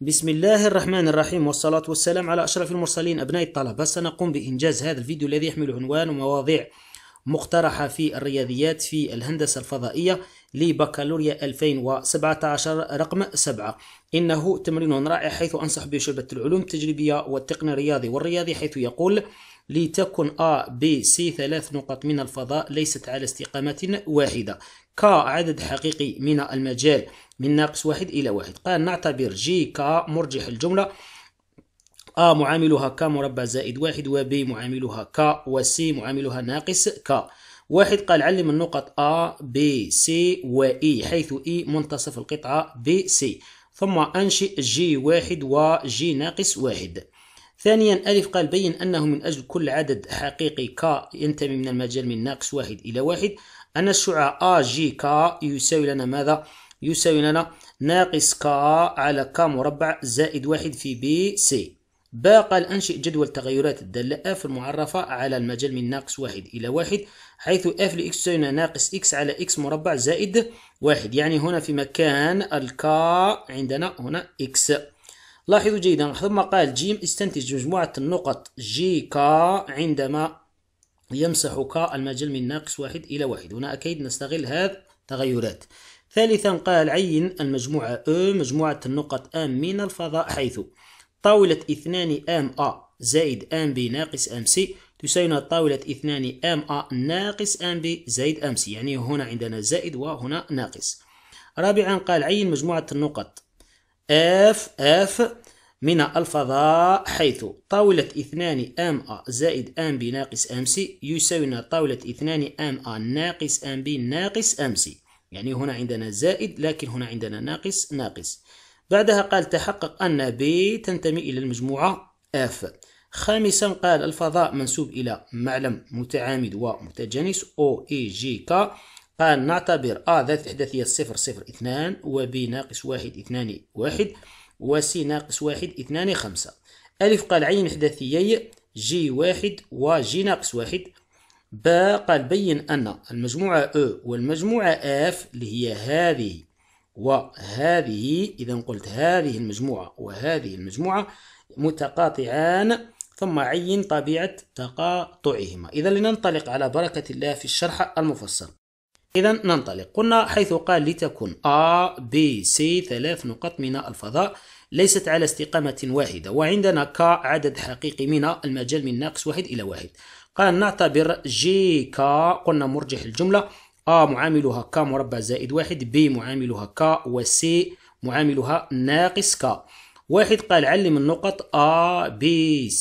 بسم الله الرحمن الرحيم والصلاة والسلام على أشرف المرسلين أبناء الطلبة سنقوم بإنجاز هذا الفيديو الذي يحمل عنوان مواضيع مقترحة في الرياضيات في الهندسة الفضائية لبكالوريا 2017 رقم 7 إنه تمرين رائع حيث أنصح به شعبة العلوم التجريبية والتقنية الرياضي والرياضي حيث يقول لتكن A B C ثلاث نقط من الفضاء ليست على استقامة واحدة ك عدد حقيقي من المجال من ناقص واحد إلى واحد قال نعتبر جي ك مرجح الجملة A معاملها ك مربع زائد واحد و B معاملها ك و C معاملها ناقص ك واحد قال علم النقط A B C و E حيث E منتصف القطعة B C ثم أنشئ جي واحد و G ناقص واحد ثانيا ألف قال بين أنه من أجل كل عدد حقيقي ك ينتمي من المجال من ناقص واحد إلى واحد أن الشعاع آ جي ك يساوي لنا ماذا؟ يساوي لنا ناقص ك على ك مربع زائد واحد في بي سي با قال أنشئ جدول تغيرات الدالة اف المعرفة على المجال من ناقص واحد إلى واحد حيث اف لإكس تساوي ناقص إكس على إكس مربع زائد واحد يعني هنا في مكان الكا عندنا هنا إكس لاحظوا جيدا ثم قال جيم استنتج مجموعة النقط جي كا عندما يمسح كا المجال من ناقص واحد إلى واحد هنا أكيد نستغل هذا تغيرات ثالثا قال عين المجموعة أو مجموعة النقط أم من الفضاء حيث طاولة اثنان أم أ زائد أم بي ناقص أم سي تساوي طاولة اثنان أم أ ناقص أم بي زائد أم سي يعني هنا عندنا زائد وهنا ناقص رابعا قال عين مجموعة النقط اف اف من الفضاء حيث طاولة اثنان ام ا زائد ام بي ناقص ام سي يساوي طاولة اثنان ام ا ناقص ام بي ناقص ام سي يعني هنا عندنا زائد لكن هنا عندنا ناقص ناقص بعدها قال تحقق أن بي تنتمي إلى المجموعة اف خامسا قال الفضاء منسوب إلى معلم متعامد ومتجانس او اي جي كا أن نعتبر أ ذات الإحداثية صفر صفر اثنان و ب ناقص واحد اثنان واحد وسي ناقص واحد اثنان خمسة أ قال عين إحداثيي جي واحد و ج ناقص واحد ب قال بين أن المجموعة أو والمجموعة اف اللي هي هذه وهذه إذا قلت هذه المجموعة وهذه المجموعة متقاطعان ثم عين طبيعة تقاطعهما إذا لننطلق على بركة الله في الشرح المفصل إذا ننطلق قلنا حيث قال لتكن A B C ثلاث نقط من الفضاء ليست على استقامة واحدة وعندنا ك عدد حقيقي من المجال من ناقص واحد إلى واحد قال نعتبر جي ك قلنا مرجح الجملة A معاملها ك مربع زائد واحد B معاملها ك و C معاملها ناقص ك واحد قال علم النقط A B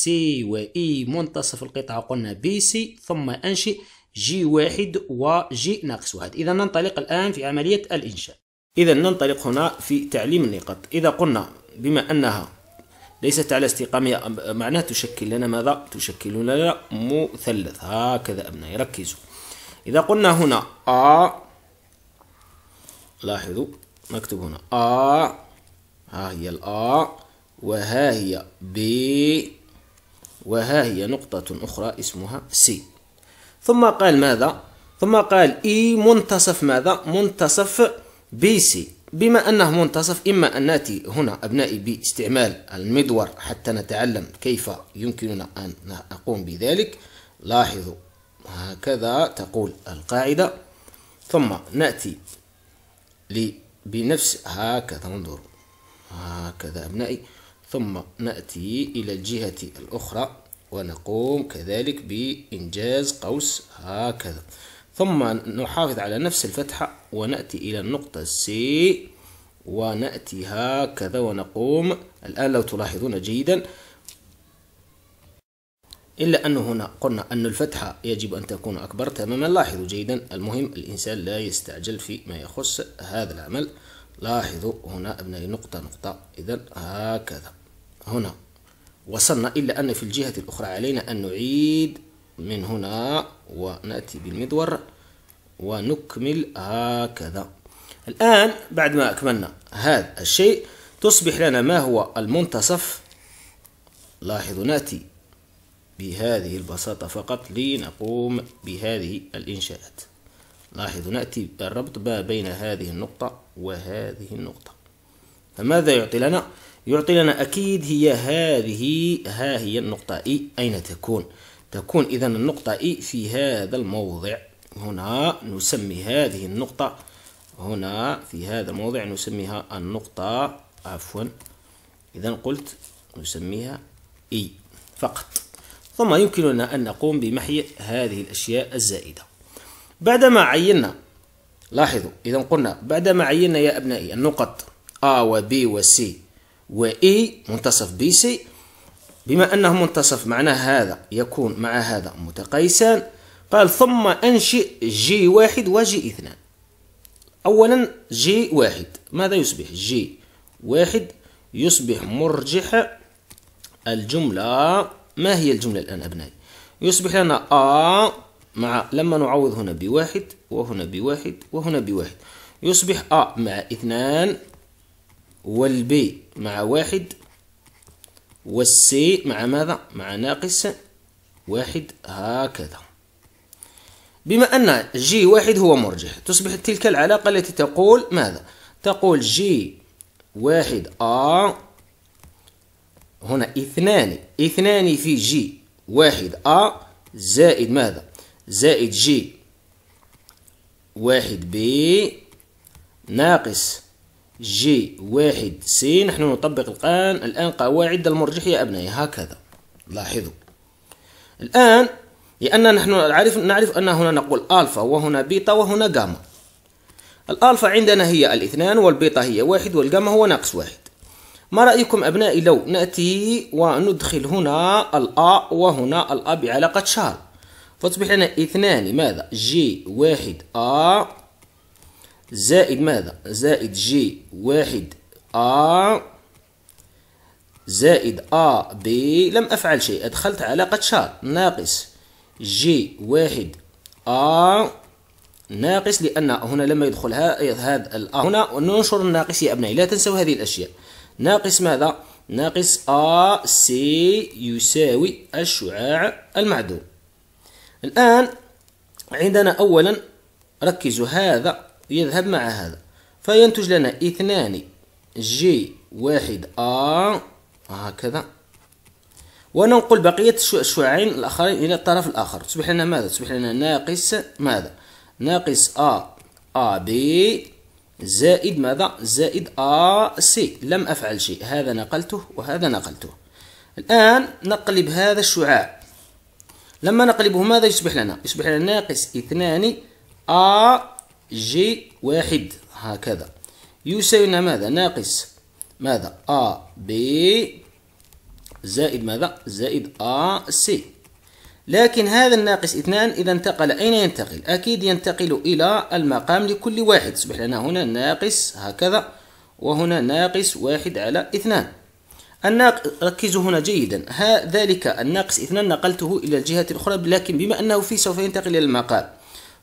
C و E منتصف القطعة قلنا B C ثم أنشئ جي واحد وجي ناقص واحد إذا ننطلق الآن في عملية الإنشاء إذا ننطلق هنا في تعليم النقاط إذا قلنا بما أنها ليست على استقامية معناها تشكل لنا ماذا؟ تشكل لنا مثلث هكذا أبنائي ركزوا إذا قلنا هنا أ لاحظوا نكتب هنا أ ها هي الأ وها هي ب وها هي نقطة أخرى اسمها سي ثم قال ماذا ثم قال اي منتصف ماذا منتصف بي سي بما انه منتصف اما ان ناتي هنا ابنائي باستعمال المدور حتى نتعلم كيف يمكننا ان نقوم بذلك لاحظوا هكذا تقول القاعده ثم ناتي بنفس هكذا انظروا هكذا أبنائي ثم نأتي إلى الجهة الأخرى ونقوم كذلك بإنجاز قوس هكذا ثم نحافظ على نفس الفتحة ونأتي إلى النقطة سي ونأتي هكذا ونقوم الآن لو تلاحظون جيدا إلا أنه هنا قلنا أن الفتحة يجب أن تكون أكبر تماما لاحظوا جيدا المهم الإنسان لا يستعجل في ما يخص هذا العمل لاحظوا هنا أبنائي نقطة نقطة إذا هكذا هنا وصلنا إلا أن في الجهة الأخرى علينا أن نعيد من هنا ونأتي بالمدور ونكمل هكذا الآن بعد ما أكملنا هذا الشيء تصبح لنا ما هو المنتصف لاحظوا نأتي بهذه البساطة فقط لنقوم بهذه الإنشاءات لاحظوا نأتي بالربط ما بين هذه النقطة وهذه النقطة فماذا يعطي لنا؟ يعطي لنا أكيد هي هذه ها هي النقطة إي أين تكون تكون إذا النقطة إي في هذا الموضع هنا نسمي هذه النقطة هنا في هذا الموضع نسميها النقطة عفوا إذا قلت نسميها إي فقط ثم يمكننا أن نقوم بمحي هذه الأشياء الزائدة بعدما عينا لاحظوا إذا قلنا بعدما عينا يا أبنائي النقط A و B و C و اي منتصف بي سي بما أنه منتصف معناه هذا يكون مع هذا متقيسان قال ثم أنشئ جي واحد وجي اثنان أولا جي واحد ماذا يصبح جي واحد يصبح مرجح الجملة ما هي الجملة الآن أبنائي يصبح لنا أ مع لما نعوض هنا بواحد وهنا بواحد وهنا بواحد يصبح أ مع اثنان والبي مع واحد والسي مع ماذا مع ناقص واحد هكذا بما أن جي واحد هو مرجح تصبح تلك العلاقة التي تقول ماذا تقول جي واحد آ هنا اثنان اثنان في جي واحد أ زائد ماذا زائد جي واحد بي ناقص جي واحد سي نحن نطبق الآن الآن قواعد المرجح يا أبنائي هكذا لاحظوا الآن لأن نحن نعرف نعرف أن هنا نقول ألفا وهنا بيتا وهنا جاما الألفا عندنا هي الاثنان والبيتا هي واحد والجاما هو ناقص واحد ما رأيكم أبنائي لو نأتي وندخل هنا الأ وهنا الأ بعلاقة شال فتصبح لنا اثنان ماذا جي واحد أ زائد ماذا زائد جي واحد ا آه. زائد ا بي لم افعل شيء ادخلت علاقة شار ناقص جي واحد ا ناقص لان هنا لما يدخل هذا ال آه، هنا ننشر الناقص يا ابنائي لا تنسوا هذه الاشياء ناقص ماذا ناقص ا سي يساوي الشعاع المعدوم الان عندنا اولا ركزوا هذا يذهب مع هذا فينتج لنا اثنان جي واحد ا هكذا وننقل بقية الشعاعين الآخرين إلى الطرف الآخر تصبح لنا ماذا؟ تصبح لنا ناقص ماذا؟ ناقص أ أ بي زائد ماذا؟ زائد أ سي لم أفعل شيء هذا نقلته وهذا نقلته الآن نقلب هذا الشعاع لما نقلبه ماذا يصبح لنا؟ يصبح لنا ناقص اثنان أ جي واحد هكذا يساوي لنا ماذا ناقص ماذا أ بي زائد ماذا زائد أ سي لكن هذا الناقص اثنان إذا انتقل أين ينتقل أكيد ينتقل إلى المقام لكل واحد يصبح لنا هنا ناقص هكذا وهنا ناقص واحد على اثنان الناق ركزوا هنا جيدا ذلك الناقص اثنان نقلته إلى الجهة الأخرى لكن بما أنه فيه سوف ينتقل إلى المقام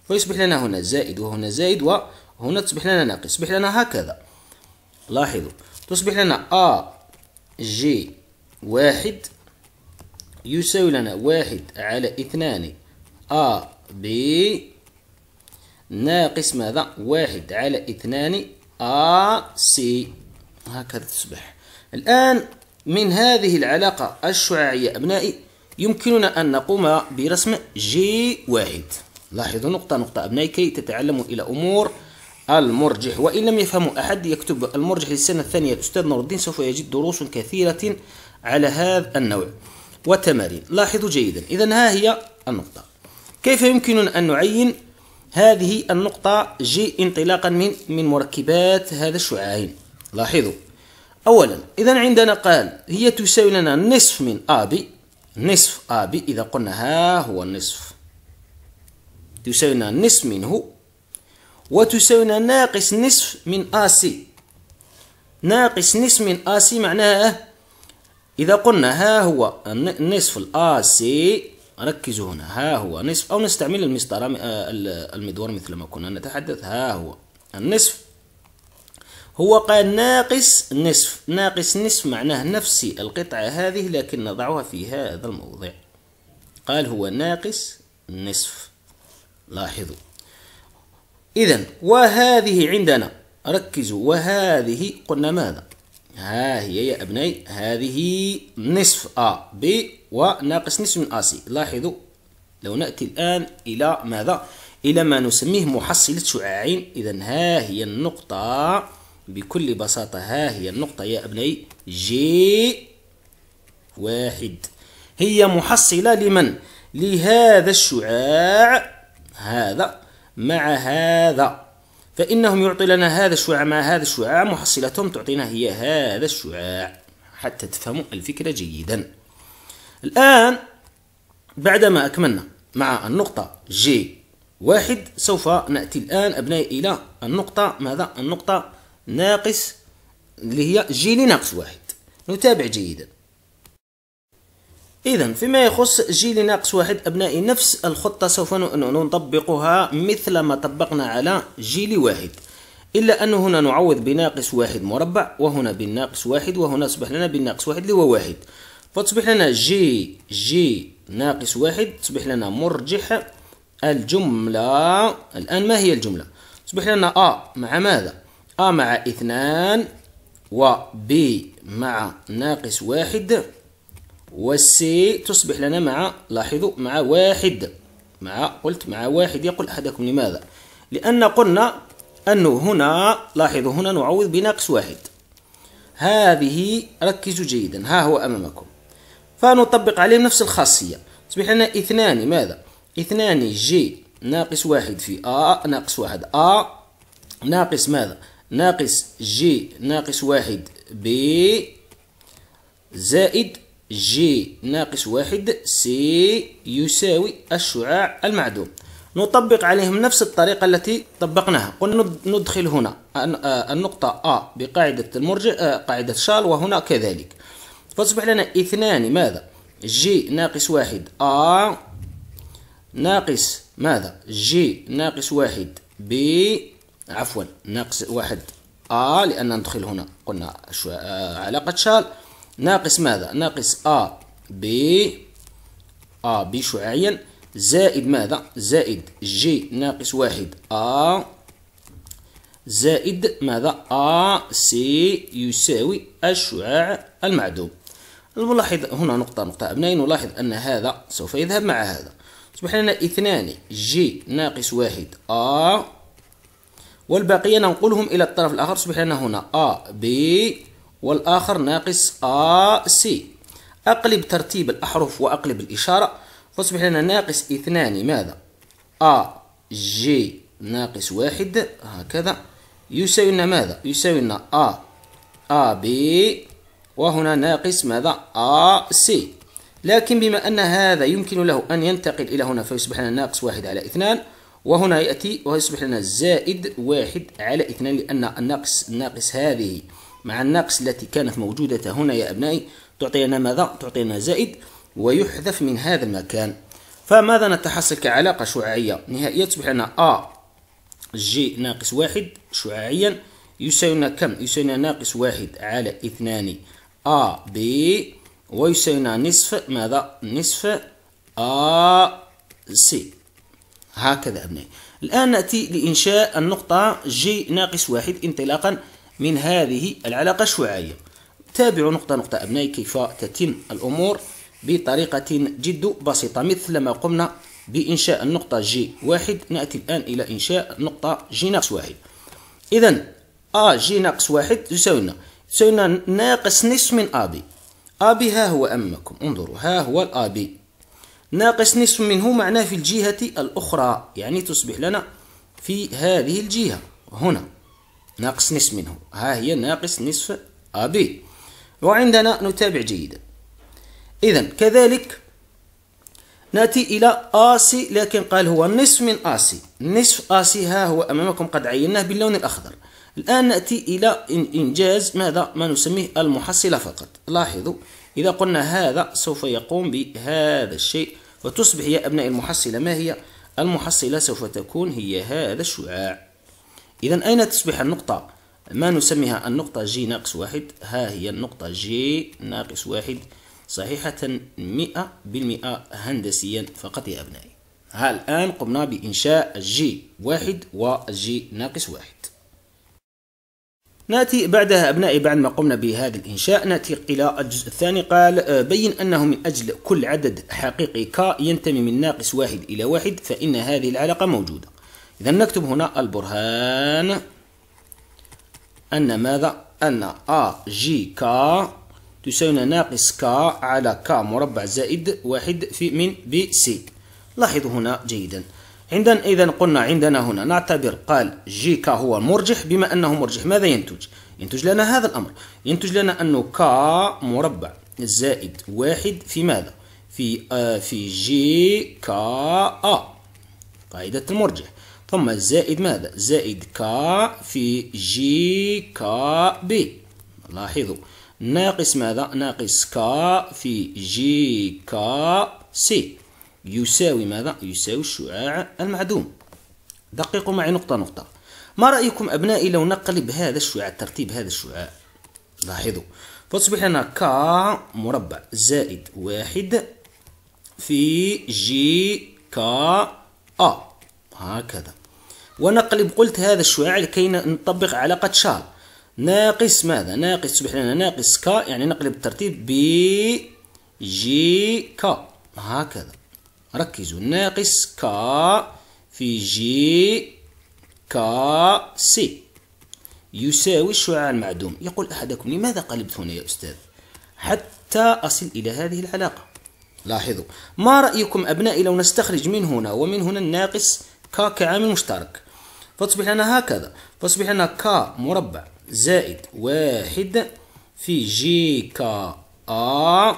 فيصبح لنا هنا زائد وهنا زائد وهنا تصبح لنا ناقص تصبح لنا هكذا لاحظوا تصبح لنا أ جي واحد يساوي لنا واحد على اثنان أ بي ناقص ماذا واحد على اثنان أ سي هكذا تصبح الآن من هذه العلاقة الشعاعية أبنائي يمكننا أن نقوم برسم جي واحد لاحظوا نقطة نقطة أبنائي كي تتعلموا إلى أمور المرجح وإن لم يفهموا أحد يكتب المرجح للسنة الثانية الأستاذ نور الدين سوف يجد دروس كثيرة على هذا النوع وتمارين لاحظوا جيدا إذا ها هي النقطة كيف يمكننا أن نعين هذه النقطة جي انطلاقا من من مركبات هذا الشعاعين لاحظوا أولا إذا عندنا قال هي تساوي لنا نصف من أبي نصف أبي إذا قلنا ها هو النصف تساوينا نصف منه وتساوينا ناقص نصف من AC ناقص نصف من AC معناها إيه؟ إذا قلنا ها هو النصف AC ركزوا هنا ها هو نصف أو نستعمل المسطرة آه، المدور مثل ما كنا نتحدث ها هو النصف هو قال ناقص نصف ناقص نصف معناه نفس القطعة هذه لكن نضعها في هذا الموضع قال هو ناقص نصف لاحظوا إذا وهذه عندنا ركزوا وهذه قلنا ماذا ها هي يا أبنائي هذه نصف أ ب وناقص نصف من أ سي لاحظوا لو نأتي الآن إلى ماذا إلى ما نسميه محصلة شعاعين إذا ها هي النقطة بكل بساطة ها هي النقطة يا أبنائي جي واحد هي محصلة لمن؟ لهذا الشعاع هذا مع هذا فإنهم يعطي لنا هذا الشعاع مع هذا الشعاع محصلتهم تعطينا هي هذا الشعاع حتى تفهموا الفكرة جيدا الآن بعدما أكملنا مع النقطة جي واحد سوف نأتي الآن أبنائي إلى النقطة ماذا النقطة ناقص اللي هي جي لناقص واحد نتابع جيدا إذا فيما يخص جيل ناقص واحد أبنائي نفس الخطة سوف نطبقها مثل ما طبقنا على جيل واحد إلا أنه هنا نعوض بناقص واحد مربع وهنا بالناقص واحد وهنا أصبح لنا بالناقص واحد اللي هو واحد فتصبح لنا جي جي ناقص واحد تصبح لنا مرجح الجملة الآن ما هي الجملة؟ تصبح لنا أ مع ماذا؟ أ مع اثنان و ب مع ناقص واحد والسي تصبح لنا مع لاحظوا مع واحد مع قلت مع واحد يقول أحدكم لماذا لأن قلنا أنه هنا لاحظوا هنا نعوض بناقص واحد هذه ركزوا جيدا ها هو أمامكم فنطبق عليهم نفس الخاصية تصبح لنا اثنان ماذا اثنان جي ناقص واحد في أ ناقص واحد أ ناقص ماذا ناقص جي ناقص واحد ب زائد جي ناقص واحد سي يساوي الشعاع المعدوم نطبق عليهم نفس الطريقة التي طبقناها قلنا ندخل هنا آه، النقطة أ بقاعدة المرجع آه، قاعدة شال وهنا كذلك فاصبح لنا اثنان ماذا جي ناقص واحد أ ناقص ماذا جي ناقص واحد ب عفوا ناقص واحد أ لأن ندخل هنا قلنا آه، علاقة شال ناقص ماذا ناقص أ ب أ ب شعاعيا زائد ماذا زائد جي ناقص واحد أ زائد ماذا أ سي يساوي الشعاع المعدوم نلاحظ هنا نقطة نقطة أبنائي نلاحظ أن هذا سوف يذهب مع هذا أصبح لنا اثنان جي ناقص واحد أ والباقية ننقلهم إلى الطرف الآخر أصبح لنا هنا أ ب والآخر ناقص آ سي أقلب ترتيب الأحرف وأقلب الإشارة فاصبح لنا ناقص اثنان ماذا آ جي ناقص واحد هكذا يساوي لنا ماذا يساوي لنا آ آ بي وهنا ناقص ماذا آ سي لكن بما أن هذا يمكن له أن ينتقل إلى هنا فيصبح لنا ناقص واحد على اثنان وهنا يأتي ويصبح لنا زائد واحد على اثنان لأن الناقص ناقص هذه مع الناقص التي كانت موجودة هنا يا أبنائي تعطينا ماذا؟ تعطينا زائد ويحذف من هذا المكان فماذا نتحصل كعلاقة شعاعية نهائية تصبح لنا أ جي ناقص واحد شعاعيا يساوينا كم؟ يساوينا ناقص واحد على اثنان أ ب ويساوينا نصف ماذا؟ نصف أ سي هكذا أبنائي الآن نأتي لإنشاء النقطة جي ناقص واحد انطلاقا من هذه العلاقة الشعاعية تابعوا نقطة نقطة أبنائي كيف تتم الأمور بطريقة جد بسيطة مثل ما قمنا بإنشاء النقطة جي واحد نأتي الآن إلى إنشاء نقطة جي ناقص واحد إذا أ جي ناقص واحد يساوينا لنا لنا ناقص نصف من أبي أبي ها هو أمامكم انظروا ها هو الأبي ناقص نصف منه معناه في الجهة الأخرى يعني تصبح لنا في هذه الجهة هنا ناقص نصف منه ها هي ناقص نصف AB وعندنا نتابع جيدا إذا كذلك نأتي إلى AC لكن قال هو نصف من AC نصف AC ها هو أمامكم قد عيناه باللون الأخضر الآن نأتي إلى إنجاز ماذا ما نسميه المحصلة فقط لاحظوا إذا قلنا هذا سوف يقوم بهذا الشيء وتصبح يا أبناء المحصلة ما هي؟ المحصلة سوف تكون هي هذا الشعاع إذا أين تصبح النقطة ما نسميها النقطة جي ناقص واحد ها هي النقطة جي ناقص واحد صحيحة مئة بالمئة هندسيا فقط يا أبنائي ها الآن قمنا بإنشاء جي واحد وجي ناقص واحد ناتي بعدها أبنائي بعد ما قمنا بهذا الإنشاء ناتي إلى الجزء الثاني قال آه، بين أنه من أجل كل عدد حقيقي ك ينتمي من ناقص واحد إلى واحد فإن هذه العلاقة موجودة إذا نكتب هنا البرهان أن ماذا؟ أن أ جي كا تساوي ناقص كا على كا مربع زائد واحد في من بي سي لاحظوا هنا جيدا عندنا إذا قلنا عندنا هنا نعتبر قال جي كا هو المرجح بما أنه مرجح ماذا ينتج؟ ينتج لنا هذا الأمر ينتج لنا أنه كا مربع زائد واحد في ماذا؟ في آه في جي كا أ قاعدة المرجح ثم زائد ماذا زائد كا في جي كا بي لاحظوا ناقص ماذا ناقص كا في جي كا سي يساوي ماذا يساوي الشعاع المعدوم دققوا معي نقطة نقطة ما رأيكم أبنائي لو نقلب هذا الشعاع ترتيب هذا الشعاع لاحظوا فتصبح لنا كا مربع زائد واحد في جي كا أ هكذا ونقلب قلت هذا الشعاع لكي نطبق علاقة شال ناقص ماذا ناقص سبحان لنا ناقص ك يعني نقلب الترتيب ب جي ك هكذا ركزوا ناقص ك في جي ك سي يساوي الشعاع المعدوم يقول أحدكم لماذا قلبت هنا يا أستاذ حتى أصل إلى هذه العلاقة لاحظوا ما رأيكم أبنائي لو نستخرج من هنا ومن هنا الناقص ك كعامل مشترك فتصبح لنا هكذا فتصبح لنا ك مربع زائد واحد في جي كا آ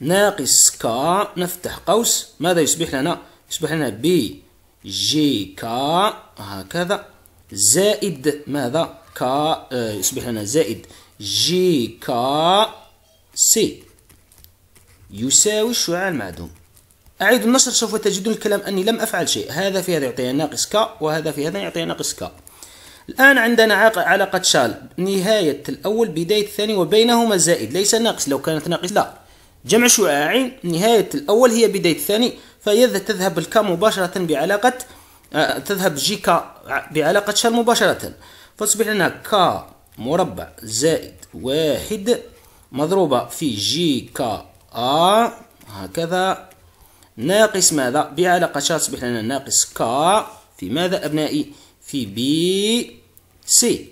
ناقص كا نفتح قوس ماذا يصبح لنا يصبح لنا ب جي كا هكذا زائد ماذا كا آه، يصبح لنا زائد جي كا سي يساوي الشعاع المعدوم أعيد النشر سوف تجدون الكلام أني لم أفعل شيء هذا في هذا يعطيها ناقص ك وهذا في هذا يعطيها ناقص ك الآن عندنا علاقة شال نهاية الأول بداية الثاني وبينهما زائد ليس ناقص لو كانت ناقص لا جمع شعاعين نهاية الأول هي بداية الثاني فإذا تذهب الكا مباشرة بعلاقة آه، تذهب جي كا بعلاقة شال مباشرة فتصبح لنا كا مربع زائد واحد مضروبة في جي كا آ آه هكذا ناقص ماذا بعلاقة شرط تصبح لنا ناقص ك في ماذا أبنائي في بي سي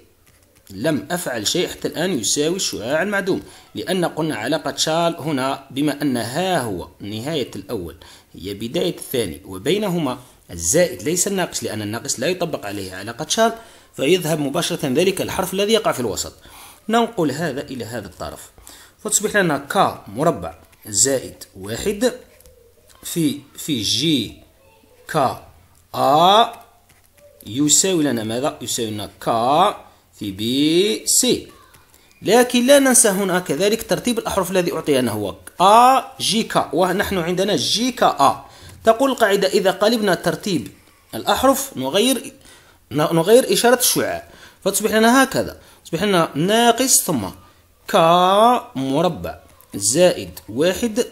لم أفعل شيء حتى الآن يساوي الشعاع المعدوم لأن قلنا علاقة شال هنا بما أن ها هو نهاية الأول هي بداية الثاني وبينهما الزائد ليس الناقص لأن الناقص لا يطبق عليه علاقة شال فيذهب مباشرة ذلك الحرف الذي يقع في الوسط ننقل هذا إلى هذا الطرف فتصبح لنا ك مربع زائد واحد في في جي كا أ يساوي لنا ماذا؟ يساوي لنا كا في بي سي لكن لا ننسى هنا كذلك ترتيب الأحرف الذي أعطينا هو أ جي كا ونحن عندنا جي كا أ تقول القاعدة إذا قلبنا ترتيب الأحرف نغير نغير إشارة الشعاع فتصبح لنا هكذا تصبح لنا ناقص ثم كا مربع زائد واحد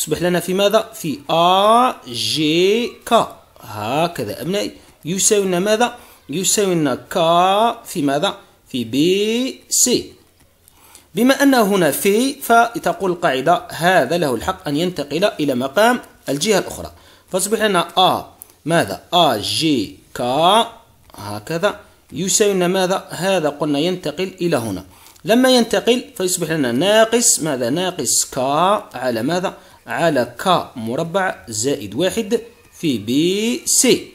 يصبح لنا في ماذا في ا جي كا هكذا أبنائي يساوي لنا ماذا يساوي لنا كا في ماذا في بي سي بما أن هنا في فتقول القاعدة هذا له الحق أن ينتقل إلى مقام الجهة الأخرى فصبح لنا أ ماذا أ جي كا هكذا يساوي لنا ماذا هذا قلنا ينتقل إلى هنا لما ينتقل فيصبح لنا ناقص ماذا ناقص كا على ماذا على ك مربع زائد واحد في بي سي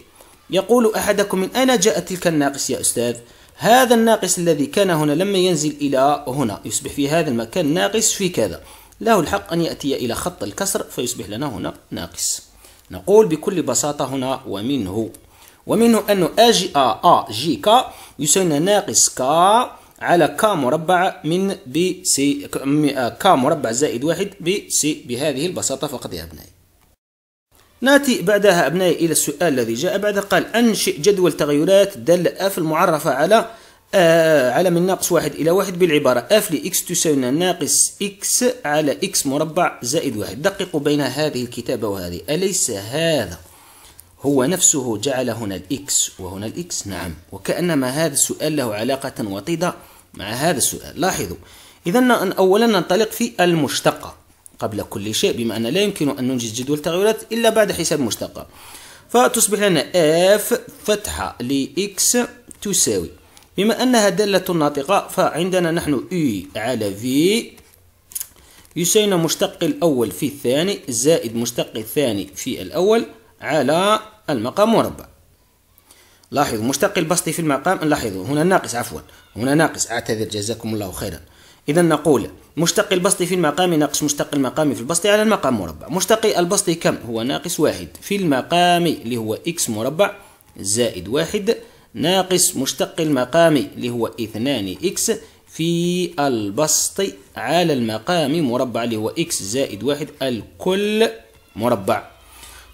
يقول أحدكم من أين جاء تلك الناقص يا أستاذ؟ هذا الناقص الذي كان هنا لما ينزل إلى هنا يصبح في هذا المكان ناقص في كذا له الحق أن يأتي إلى خط الكسر فيصبح لنا هنا ناقص نقول بكل بساطة هنا ومنه ومنه أن أجي أ أ جي ك يساوي ناقص ك على ك مربع من بي سي آه، ك مربع زائد واحد بي سي بهذه البساطة فقط يا أبنائي ناتي بعدها أبنائي إلى السؤال الذي جاء بعد قال أنشئ جدول تغيرات دل اف المعرفة على آه على من ناقص واحد إلى واحد بالعبارة اف لإكس تساوي ناقص إكس على إكس مربع زائد واحد دققوا بين هذه الكتابة وهذه أليس هذا هو نفسه جعل هنا الإكس وهنا الإكس نعم وكأنما هذا السؤال له علاقة وطيدة مع هذا السؤال لاحظوا إذا أولا ننطلق في المشتقة قبل كل شيء بما أن لا يمكن أن ننجز جدول تغيرات إلا بعد حساب مشتقة فتصبح لنا اف فتحة لإكس تساوي بما أنها دالة ناطقة فعندنا نحن اي على في يساوي مشتق الأول في الثاني زائد مشتق الثاني في الأول على المقام مربع لاحظوا مشتق البسط في المقام لاحظوا هنا ناقص عفوا هنا ناقص اعتذر جزاكم الله خيرا إذا نقول مشتق البسط في المقام ناقص مشتق المقام في البسط على المقام مربع مشتق البسط كم هو ناقص واحد في المقام اللي هو إكس مربع زائد واحد ناقص مشتق المقام اللي هو اثنان إكس في البسط على المقام مربع اللي هو إكس زائد واحد الكل مربع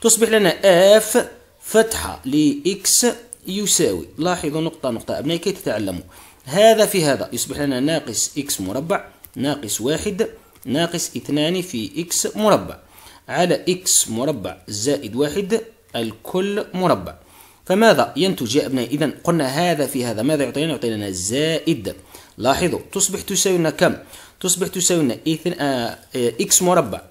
تصبح لنا اف فتحة لإكس يساوي لاحظوا نقطة نقطة أبنائي كي تتعلموا هذا في هذا يصبح لنا ناقص إكس مربع ناقص واحد ناقص اثنان في إكس مربع على إكس مربع زائد واحد الكل مربع فماذا ينتج يا أبنائي إذا قلنا هذا في هذا ماذا يعطينا يعطينا زائد لاحظوا تصبح تساوي لنا كم تصبح تساوي لنا إكس آه، آه، مربع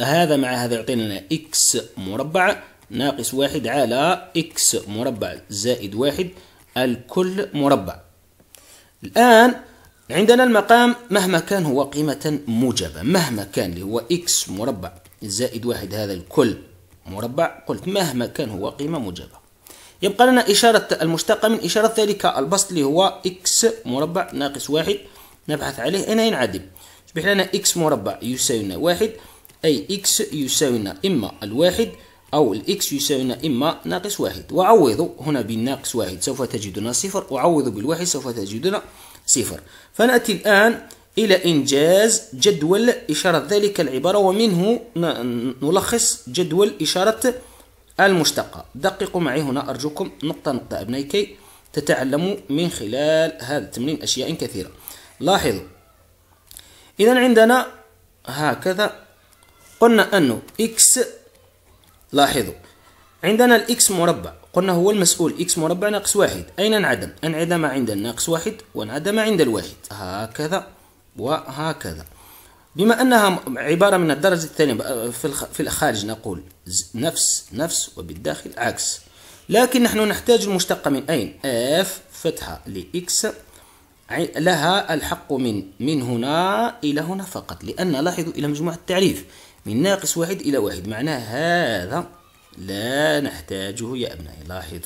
هذا مع هذا يعطينا إكس مربع ناقص واحد على إكس مربع زائد واحد الكل مربع الآن عندنا المقام مهما كان هو قيمة موجبة مهما كان اللي هو إكس مربع زائد واحد هذا الكل مربع قلت مهما كان هو قيمة موجبة يبقى لنا إشارة المشتقة من إشارة ذلك البسط اللي هو إكس مربع ناقص واحد نبحث عليه أين ينعدم يصبح لنا إكس مربع يساوينا واحد أي إكس يساوينا إما الواحد أو الإكس يساوينا إما ناقص واحد وعوضوا هنا بالناقص واحد سوف تجدنا صفر وعوضوا بالواحد سوف تجدنا صفر فنأتي الآن إلى إنجاز جدول إشارة ذلك العبارة ومنه نلخص جدول إشارة المشتقة دققوا معي هنا أرجوكم نقطة نقطة أبنائي كي تتعلموا من خلال هذا التمرين أشياء كثيرة لاحظوا إذا عندنا هكذا قلنا أنه إكس لاحظوا عندنا الإكس مربع قلنا هو المسؤول إكس مربع ناقص واحد أين انعدم؟ انعدم عند الناقص واحد وانعدم عند الواحد هكذا وهكذا بما أنها عبارة من الدرجة الثانية في الخارج نقول نفس نفس وبالداخل عكس لكن نحن نحتاج المشتقة من أين؟ اف فتحة لإكس لها الحق من من هنا إلى هنا فقط لأن لاحظوا إلى مجموعة التعريف من ناقص واحد إلى واحد معناه هذا لا نحتاجه يا أبنائي لاحظوا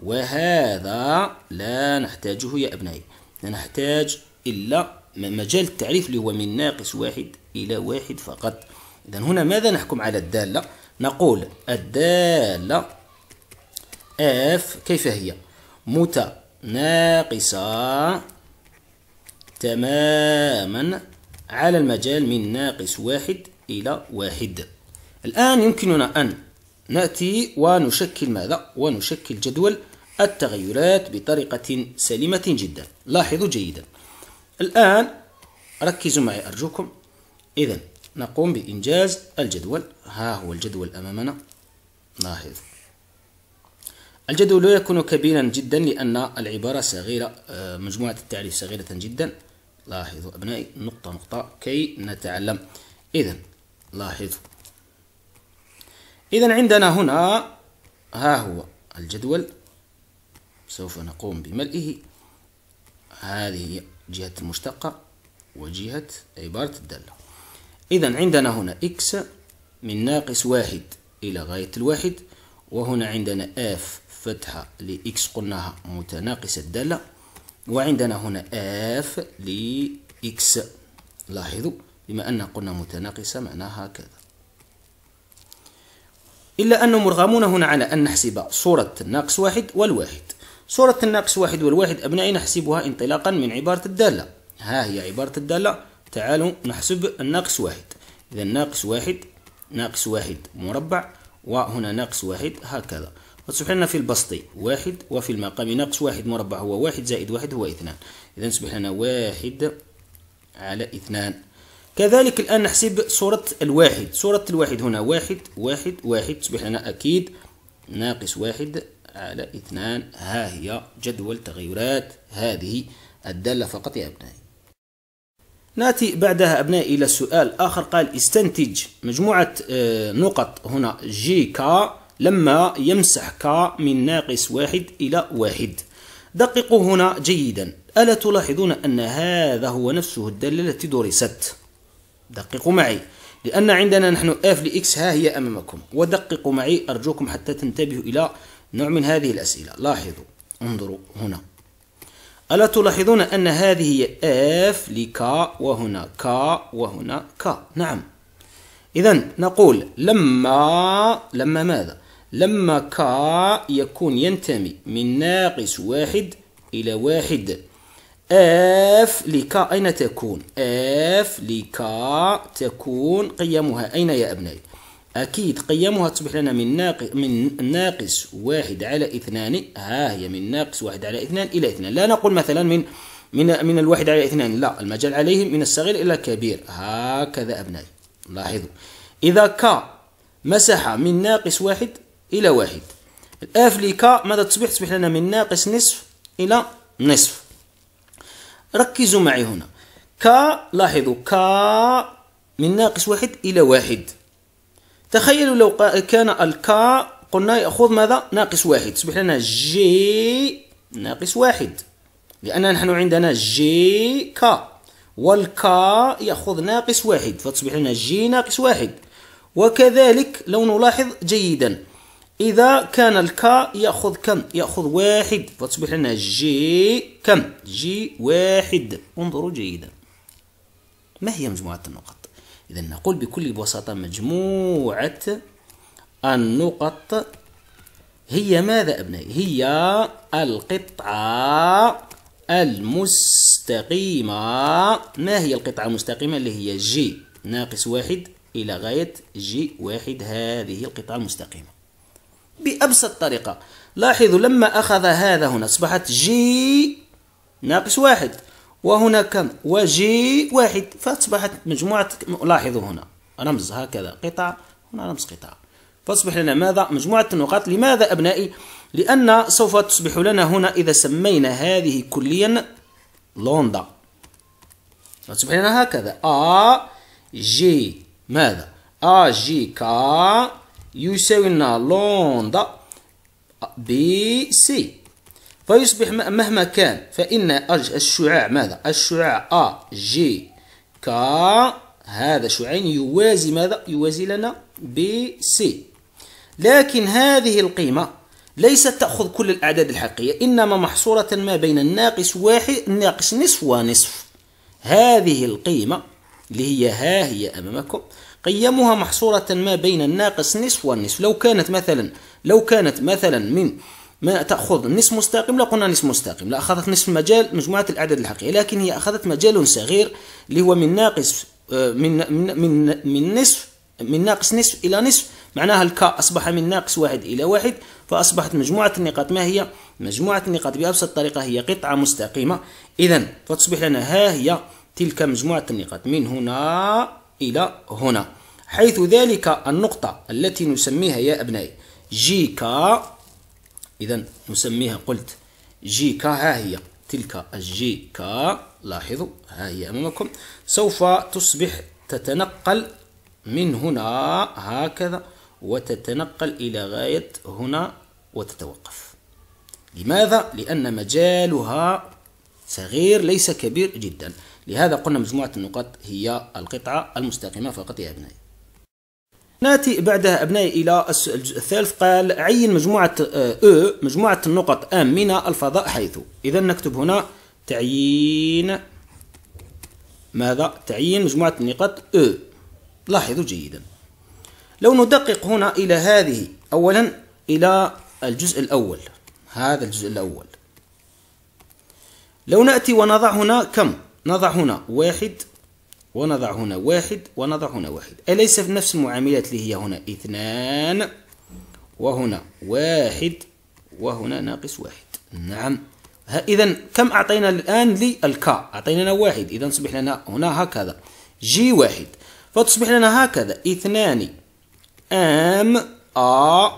وهذا لا نحتاجه يا أبنائي لا نحتاج إلا مجال التعريف اللي هو من ناقص واحد إلى واحد فقط إذا هنا ماذا نحكم على الدالة نقول الدالة اف كيف هي متناقصة تماما على المجال من ناقص واحد إلى واحد الآن يمكننا أن نأتي ونشكل ماذا؟ ونشكل جدول التغيرات بطريقة سليمة جدا لاحظوا جيدا الآن ركزوا معي أرجوكم إذا نقوم بإنجاز الجدول ها هو الجدول أمامنا لاحظ الجدول يكون كبيرا جدا لأن العبارة صغيرة آه، مجموعة التعريف صغيرة جدا لاحظوا أبنائي نقطة نقطة كي نتعلم إذا لاحظوا إذا عندنا هنا ها هو الجدول سوف نقوم بملئه هذه هي جهة المشتقة وجهة عبارة الدالة إذا عندنا هنا إكس من ناقص واحد إلى غاية الواحد وهنا عندنا اف فتحة لإكس قلناها متناقصة الدالة وعندنا هنا اف لإكس لاحظوا بما أن قلنا متناقصة معناها هكذا إلا أنهم مرغمون هنا على أن نحسب صورة الناقص واحد والواحد صورة الناقص واحد والواحد أبنائي نحسبها انطلاقا من عبارة الدالة ها هي عبارة الدالة تعالوا نحسب الناقص واحد إذا ناقص واحد ناقص واحد مربع وهنا ناقص واحد هكذا وتصبح لنا في البسط واحد وفي المقام ناقص واحد مربع هو واحد زائد واحد هو اثنان إذا تصبح لنا واحد على اثنان كذلك الآن نحسب صورة الواحد صورة الواحد هنا واحد واحد واحد تصبح لنا أكيد ناقص واحد على اثنان ها هي جدول تغيرات هذه الدالة فقط يا أبنائي ناتي بعدها أبنائي إلى سؤال آخر قال استنتج مجموعة آه، نقط هنا جي كا لما يمسح كا من ناقص واحد إلى واحد دققوا هنا جيدا ألا تلاحظون أن هذا هو نفسه الدالة التي درست دققوا معي لأن عندنا نحن اف لإكس ها هي أمامكم ودققوا معي أرجوكم حتى تنتبهوا إلى نوع من هذه الأسئلة لاحظوا انظروا هنا ألا تلاحظون أن هذه هي f لكا وهنا كا وهنا كا نعم إذا نقول لما لما ماذا لما كا يكون ينتمي من ناقص واحد إلى واحد اف لكا أين تكون؟ اف لكا تكون قيمها أين يا أبنائي؟ أكيد قيمها تصبح لنا من ناقص من ناقص واحد على اثنان ها هي من ناقص واحد على اثنان إلى اثنان لا نقول مثلا من من من الواحد على اثنان لا المجال عليهم من الصغير إلى الكبير هكذا أبنائي لاحظوا إذا ك مساحة من ناقص واحد إلى واحد الآف لك ماذا تصبح؟ تصبح لنا من ناقص نصف إلى نصف ركزوا معي هنا كا لاحظوا كا من ناقص واحد إلى واحد تخيلوا لو كان الكا قلنا يأخذ ماذا ناقص واحد تصبح لنا جي ناقص واحد لأن نحن عندنا جي كا والكا يأخذ ناقص واحد فتصبح لنا جي ناقص واحد وكذلك لو نلاحظ جيدا إذا كان الكا يأخذ كم؟ يأخذ واحد فتصبح لنا جي كم؟ جي واحد انظروا جيدا ما هي مجموعة النقط؟ إذا نقول بكل بساطة مجموعة النقط هي ماذا أبنائي؟ هي القطعة المستقيمة ما هي القطعة المستقيمة اللي هي جي ناقص واحد إلى غاية جي واحد هذه القطعة المستقيمة بأبسط طريقة لاحظوا لما أخذ هذا هنا أصبحت جي ناقص واحد وهنا كم وجي واحد فأصبحت مجموعة لاحظوا هنا رمز هكذا قطع هنا رمز قطع فأصبح لنا ماذا مجموعة النقاط لماذا أبنائي لأن سوف تصبح لنا هنا إذا سمينا هذه كليا لوندا فأصبح لنا هكذا أ جي ماذا أ جي كا يساوينا دا بي سي فيصبح مهما كان فإن الشعاع ماذا؟ الشعاع أ جي كا هذا شعاعين يوازي ماذا؟ يوازي لنا بي سي لكن هذه القيمة ليست تأخذ كل الأعداد الحقيقية إنما محصورة ما بين الناقص واحد الناقص نصف ونصف هذه القيمة اللي هي ها هي أمامكم قيمها محصورة ما بين الناقص نصف والنصف لو كانت مثلا لو كانت مثلا من ما تأخذ نصف مستقيم لا قلنا نصف مستقيم لا أخذت نصف مجال مجموعة الأعداد الحقيقية لكن هي أخذت مجال صغير اللي هو من ناقص آه، من من من, من نصف من ناقص نصف إلى نصف معناها الكا أصبح من ناقص واحد إلى واحد فأصبحت مجموعة النقاط ما هي؟ مجموعة النقاط بأبسط طريقة هي قطعة مستقيمة إذا فتصبح لنا ها هي تلك مجموعة النقاط من هنا إلى هنا حيث ذلك النقطة التي نسميها يا أبنائي جي كا إذا نسميها قلت جي كا ها هي تلك الجي كا لاحظوا ها هي أمامكم سوف تصبح تتنقل من هنا هكذا وتتنقل إلى غاية هنا وتتوقف لماذا؟ لأن مجالها صغير ليس كبير جدا لهذا قلنا مجموعة النقاط هي القطعة المستقيمة فقط يا أبنائي ناتي بعدها أبنائي إلى السؤال الثالث قال عين مجموعة أو آه، مجموعة النقط أم من الفضاء حيث إذا نكتب هنا تعيين ماذا؟ تعيين مجموعة النقاط أو لاحظوا جيدا لو ندقق هنا إلى هذه أولا إلى الجزء الأول هذا الجزء الأول لو نأتي ونضع هنا كم؟ نضع هنا واحد ونضع هنا واحد ونضع هنا واحد أليس في نفس المعاملات اللي هي هنا اثنان وهنا واحد وهنا ناقص واحد نعم إذا كم أعطينا الآن للكا أعطينا واحد إذا تصبح لنا هنا هكذا جي واحد فتصبح لنا هكذا اثنان ام ا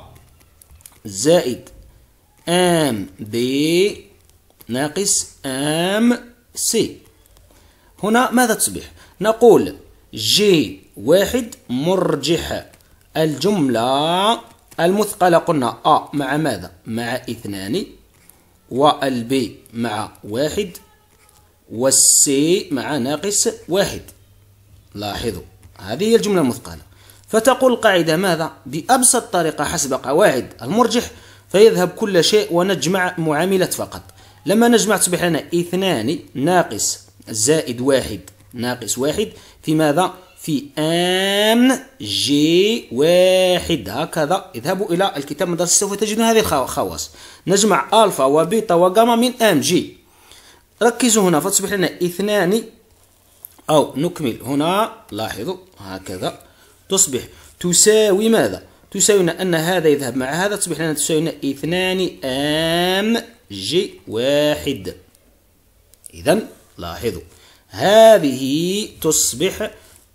زائد ام بي ناقص ام سي هنا ماذا تصبح نقول جي واحد مرجح الجملة المثقلة قلنا أ مع ماذا مع اثنان والبي مع واحد والسي مع ناقص واحد لاحظوا هذه هي الجملة المثقلة فتقول القاعدة ماذا بأبسط طريقة حسب قواعد المرجح فيذهب كل شيء ونجمع معاملة فقط لما نجمع تصبح لنا اثنان ناقص زائد واحد ناقص واحد في ماذا في ان جي واحد هكذا اذهبوا الى الكتاب المدرسي سوف تجدون هذه الخواص نجمع الفا وبيتا وجاما من ام جي ركزوا هنا فتصبح لنا اثنان او نكمل هنا لاحظوا هكذا تصبح تساوي ماذا تساوي أن هذا يذهب مع هذا تصبح لنا تساوي اثنان أم جي واحد إذا لاحظوا هذه تصبح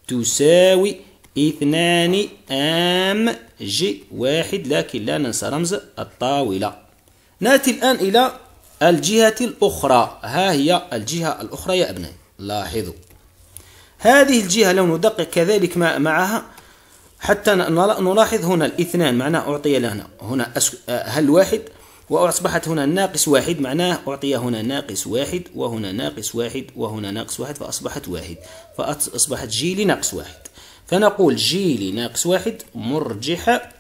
تساوي اثنان أم جي واحد لكن لا ننسى رمز الطاولة نأتي الآن إلى الجهة الأخرى ها هي الجهة الأخرى يا أبنائي لاحظوا هذه الجهة لو ندقق كذلك معها حتى نلاحظ هنا الاثنان معناه أعطي لنا هنا آه، هل واحد وأصبحت هنا ناقص واحد معناه أعطي هنا ناقص واحد وهنا ناقص واحد وهنا ناقص واحد فأصبحت واحد فأصبحت جي لناقص واحد فنقول جي لناقص واحد مرجح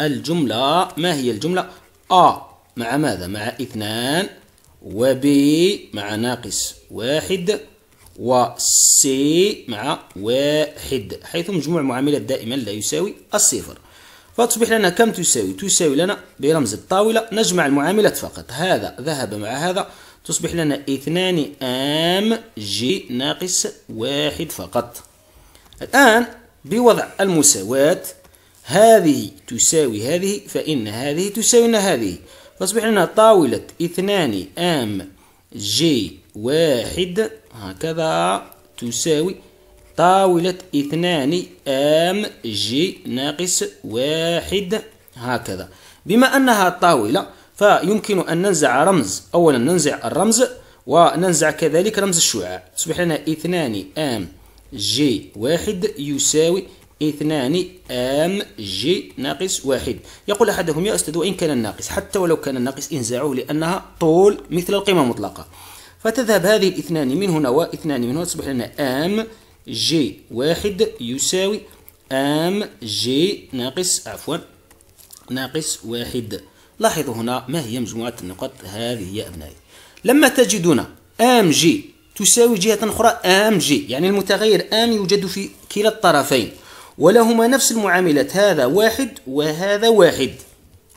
الجملة ما هي الجملة أ مع ماذا مع اثنان وبي مع ناقص واحد وسي مع واحد حيث مجموع المعاملات دائما لا يساوي الصفر فتصبح لنا كم تساوي تساوي لنا برمز الطاولة نجمع المعاملات فقط هذا ذهب مع هذا تصبح لنا اثنان ام جي ناقص واحد فقط الآن بوضع المساواة هذه تساوي هذه فإن هذه تساوي هذه فتصبح لنا طاولة اثنان ام جي واحد هكذا تساوي طاولة اثنان أم جي ناقص واحد هكذا بما أنها طاولة فيمكن أن ننزع رمز أولا ننزع الرمز وننزع كذلك رمز الشعاع تصبح لنا اثنان أم جي واحد يساوي اثنان أم جي ناقص واحد يقول أحدهم يا أستاذ وإن كان الناقص حتى ولو كان الناقص انزعوه لأنها طول مثل القيمة المطلقة فتذهب هذه الاثنان من هنا واثنان من هنا تصبح لنا أم جي واحد يساوي ام جي ناقص عفوا ناقص واحد لاحظوا هنا ما هي مجموعة النقط هذه يا أبنائي لما تجدون ام جي تساوي جهة أخرى ام جي يعني المتغير ام يوجد في كلا الطرفين ولهما نفس المعاملات هذا واحد وهذا واحد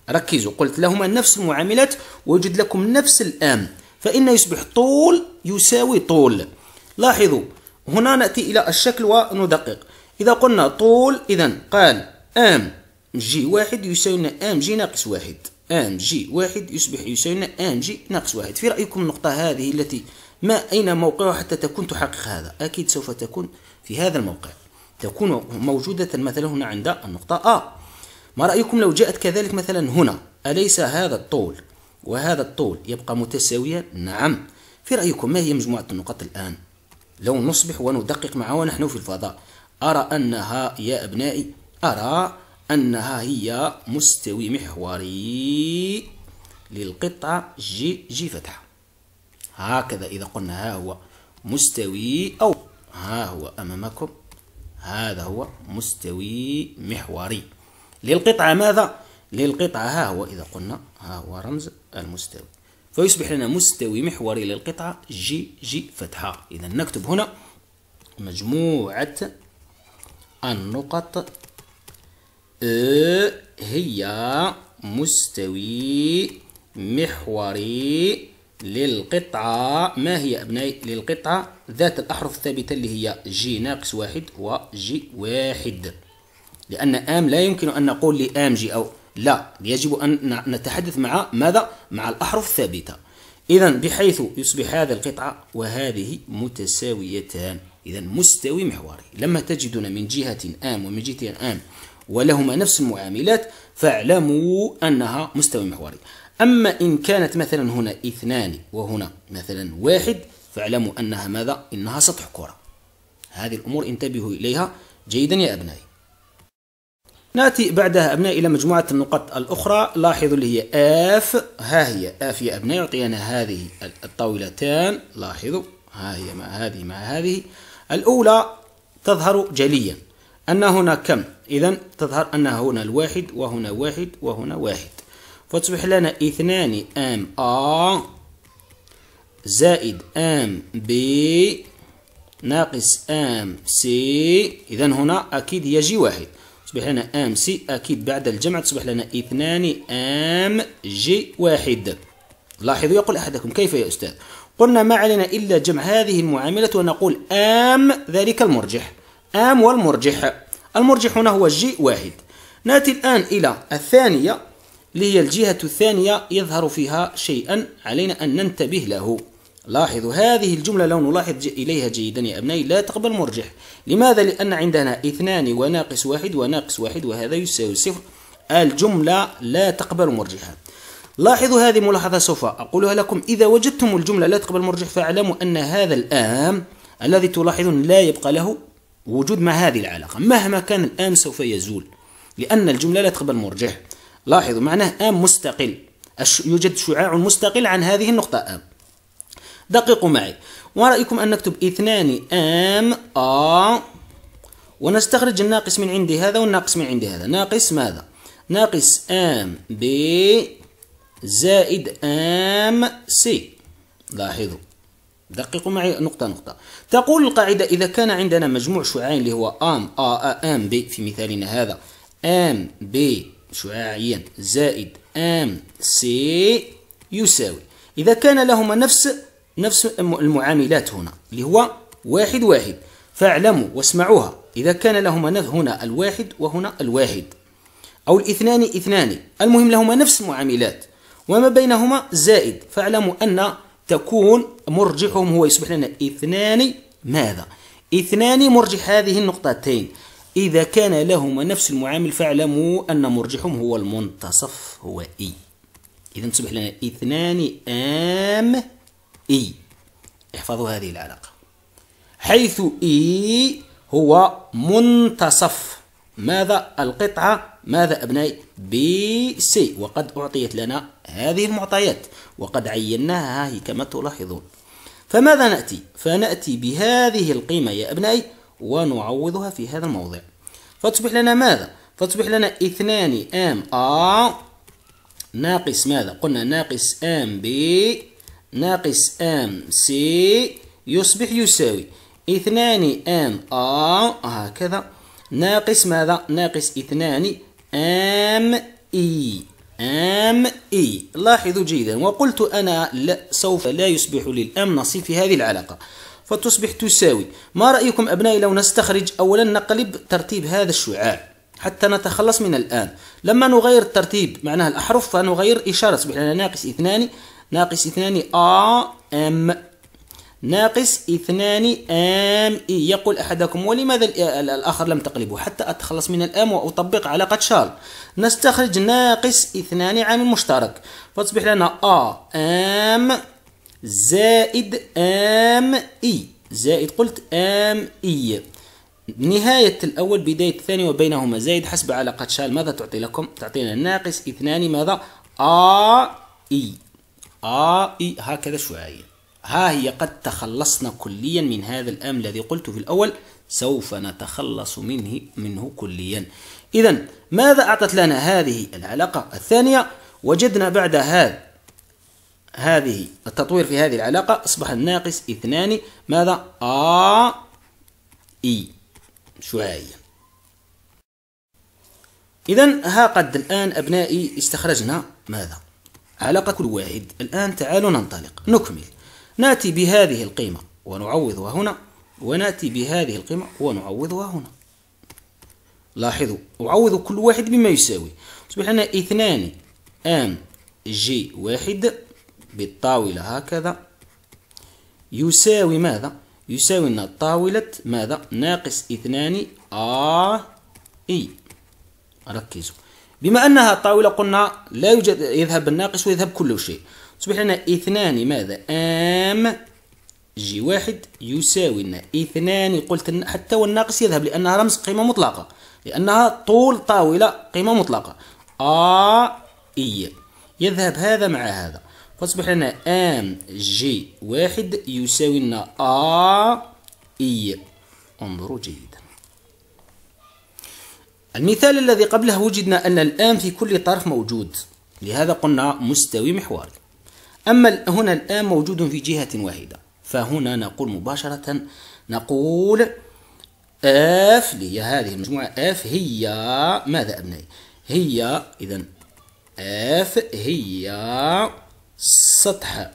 ركزوا قلت لهما نفس المعاملات ويوجد لكم نفس الام فإن يصبح طول يساوي طول لاحظوا هنا نأتي إلى الشكل وندقق إذا قلنا طول إذا قال أم جي واحد يساوي أم جي ناقص واحد أم جي واحد يصبح يساوي أم جي ناقص واحد في رأيكم النقطة هذه التي ما أين موقعها حتى تكون تحقق هذا أكيد سوف تكون في هذا الموقع تكون موجودة مثلا هنا عند النقطة A ما رأيكم لو جاءت كذلك مثلا هنا أليس هذا الطول وهذا الطول يبقى متساويا نعم في رأيكم ما هي مجموعة النقط الآن لو نصبح وندقق معه ونحن في الفضاء أرى أنها يا أبنائي أرى أنها هي مستوي محوري للقطعة جي جي فتحة هكذا إذا قلنا ها هو مستوي أو ها هو أمامكم هذا هو مستوي محوري للقطعة ماذا؟ للقطعة ها هو إذا قلنا ها هو رمز المستوي فيصبح لنا مستوي محوري للقطعة جي جي فتحة إذا نكتب هنا مجموعة النقط هي مستوي محوري للقطعة ما هي أبنائي للقطعة ذات الأحرف الثابتة اللي هي جي ناقص واحد وجي واحد لأن آم لا يمكن أن نقول لآم جي أو لا يجب أن نتحدث مع ماذا؟ مع الأحرف الثابتة إذا بحيث يصبح هذا القطعة وهذه متساويتان إذا مستوي محوري لما تجدون من جهة آم ومن جهة آم ولهما نفس المعاملات فاعلموا أنها مستوي محوري أما إن كانت مثلا هنا اثنان وهنا مثلا واحد فاعلموا أنها ماذا؟ إنها سطح كرة هذه الأمور انتبهوا إليها جيدا يا أبنائي ناتي بعدها أبناء إلى مجموعة النقط الأخرى لاحظوا اللي هي آف ها هي آف يا أبناء يعطينا هذه الطاولتان لاحظوا ها هي مع هذه مع هذه الأولى تظهر جليا أن هنا كم إذا تظهر أن هنا الواحد وهنا واحد وهنا واحد فتصبح لنا اثنان أم آ زائد أم بي ناقص أم سي إذا هنا أكيد يجي واحد تصبح لنا ام سي اكيد بعد الجمع تصبح لنا اثنان ام جي واحد لاحظوا يقول احدكم كيف يا استاذ قلنا ما علينا الا جمع هذه المعامله ونقول ام ذلك المرجح ام والمرجح المرجح هنا هو جي واحد ناتي الان الى الثانيه اللي هي الجهه الثانيه يظهر فيها شيئا علينا ان ننتبه له لاحظوا هذه الجملة لو نلاحظ إليها جيدا يا أبنائي لا تقبل مرجح لماذا؟ لأن عندنا اثنان وناقص واحد وناقص واحد وهذا يساوي صفر الجملة لا تقبل مرجحا لاحظوا هذه ملاحظة سوف أقولها لكم إذا وجدتم الجملة لا تقبل مرجح فاعلموا أن هذا الآم الذي تلاحظون لا يبقى له وجود مع هذه العلاقة مهما كان الآم سوف يزول لأن الجملة لا تقبل مرجح لاحظوا معناه آم مستقل يوجد شعاع مستقل عن هذه النقطة آم دققوا معي ورأيكم أن نكتب اثنان أم آ ونستخرج الناقص من عندي هذا والناقص من عندي هذا ناقص ماذا؟ ناقص أم ب زائد أم سي لاحظوا دققوا معي نقطة نقطة تقول القاعدة إذا كان عندنا مجموع شعاعين اللي هو أم آ أم ب في مثالنا هذا أم ب شعاعيا زائد أم سي يساوي إذا كان لهما نفس نفس المعاملات هنا اللي هو واحد واحد فاعلموا واسمعوها إذا كان لهما هنا الواحد وهنا الواحد أو الاثنان اثنان المهم لهما نفس المعاملات وما بينهما زائد فاعلموا أن تكون مرجحهم هو يصبح لنا اثنان ماذا اثنان مرجح هذه النقطتين إذا كان لهما نفس المعامل فاعلموا أن مرجحهم هو المنتصف هو إي إذا تصبح لنا اثنان آم إي احفظوا هذه العلاقة حيث إي هو منتصف ماذا القطعة ماذا أبنائي بي سي وقد أعطيت لنا هذه المعطيات وقد عيناها هي كما تلاحظون فماذا نأتي فنأتي بهذه القيمة يا أبنائي ونعوضها في هذا الموضع فتصبح لنا ماذا فتصبح لنا اثنان ام ا ناقص ماذا قلنا ناقص ام بي ناقص ام سي يصبح يساوي اثنان ام ا هكذا ناقص ماذا ناقص اثنان ام اي e. ام اي e. لاحظوا جيدا وقلت انا لا سوف لا يصبح للام نصيب في هذه العلاقه فتصبح تساوي ما رايكم ابنائي لو نستخرج اولا نقلب ترتيب هذا الشعاع حتى نتخلص من الآن لما نغير الترتيب معناه الأحرف فنغير إشارة تصبح لنا ناقص اثنان ناقص اثنان آ أم ناقص اثنان أم إي يقول أحدكم ولماذا الآخر لم تقلبه حتى أتخلص من الأم وأطبق علاقة شال نستخرج ناقص اثنان عامل مشترك فتصبح لنا آ أم زائد أم إي زائد قلت أم إي نهاية الأول بداية الثاني وبينهما زائد حسب علاقة شال ماذا تعطي لكم؟ تعطينا ناقص اثنان ماذا؟ آ إي آ آه، إي هكذا شوية ها هي قد تخلصنا كليا من هذا الأم الذي قلته في الأول سوف نتخلص منه منه كليا إذا ماذا أعطت لنا هذه العلاقة الثانية وجدنا بعد هذا هذه التطوير في هذه العلاقة أصبح الناقص اثنان ماذا آ آه، إي شوية إذا ها قد الآن أبنائي استخرجنا ماذا علاقة كل واحد الآن تعالوا ننطلق نكمل نأتي بهذه القيمة ونعوضها هنا ونأتي بهذه القيمة ونعوضها هنا لاحظوا أعوض كل واحد بما يساوي تصبح لنا اثنان ام جي واحد بالطاولة هكذا يساوي ماذا؟ يساوي لنا طاولة ماذا؟ ناقص اثنان ا اي ركزوا بما أنها الطاولة قلنا لا يوجد يذهب الناقص ويذهب كل شيء تصبح لنا اثنان ماذا أم جي واحد يساوي لنا اثنان قلت حتى والناقص يذهب لأنها رمز قيمة مطلقة لأنها طول طاولة قيمة مطلقة آ إي يذهب هذا مع هذا فتصبح لنا ام جي واحد يساوي لنا آ إي انظروا جيد المثال الذي قبله وجدنا أن الآن في كل طرف موجود لهذا قلنا مستوي محوري أما هنا الآن موجود في جهة واحدة فهنا نقول مباشرة نقول اف لي هذه المجموعة اف هي ماذا أبنائي هي إذا اف هي سطح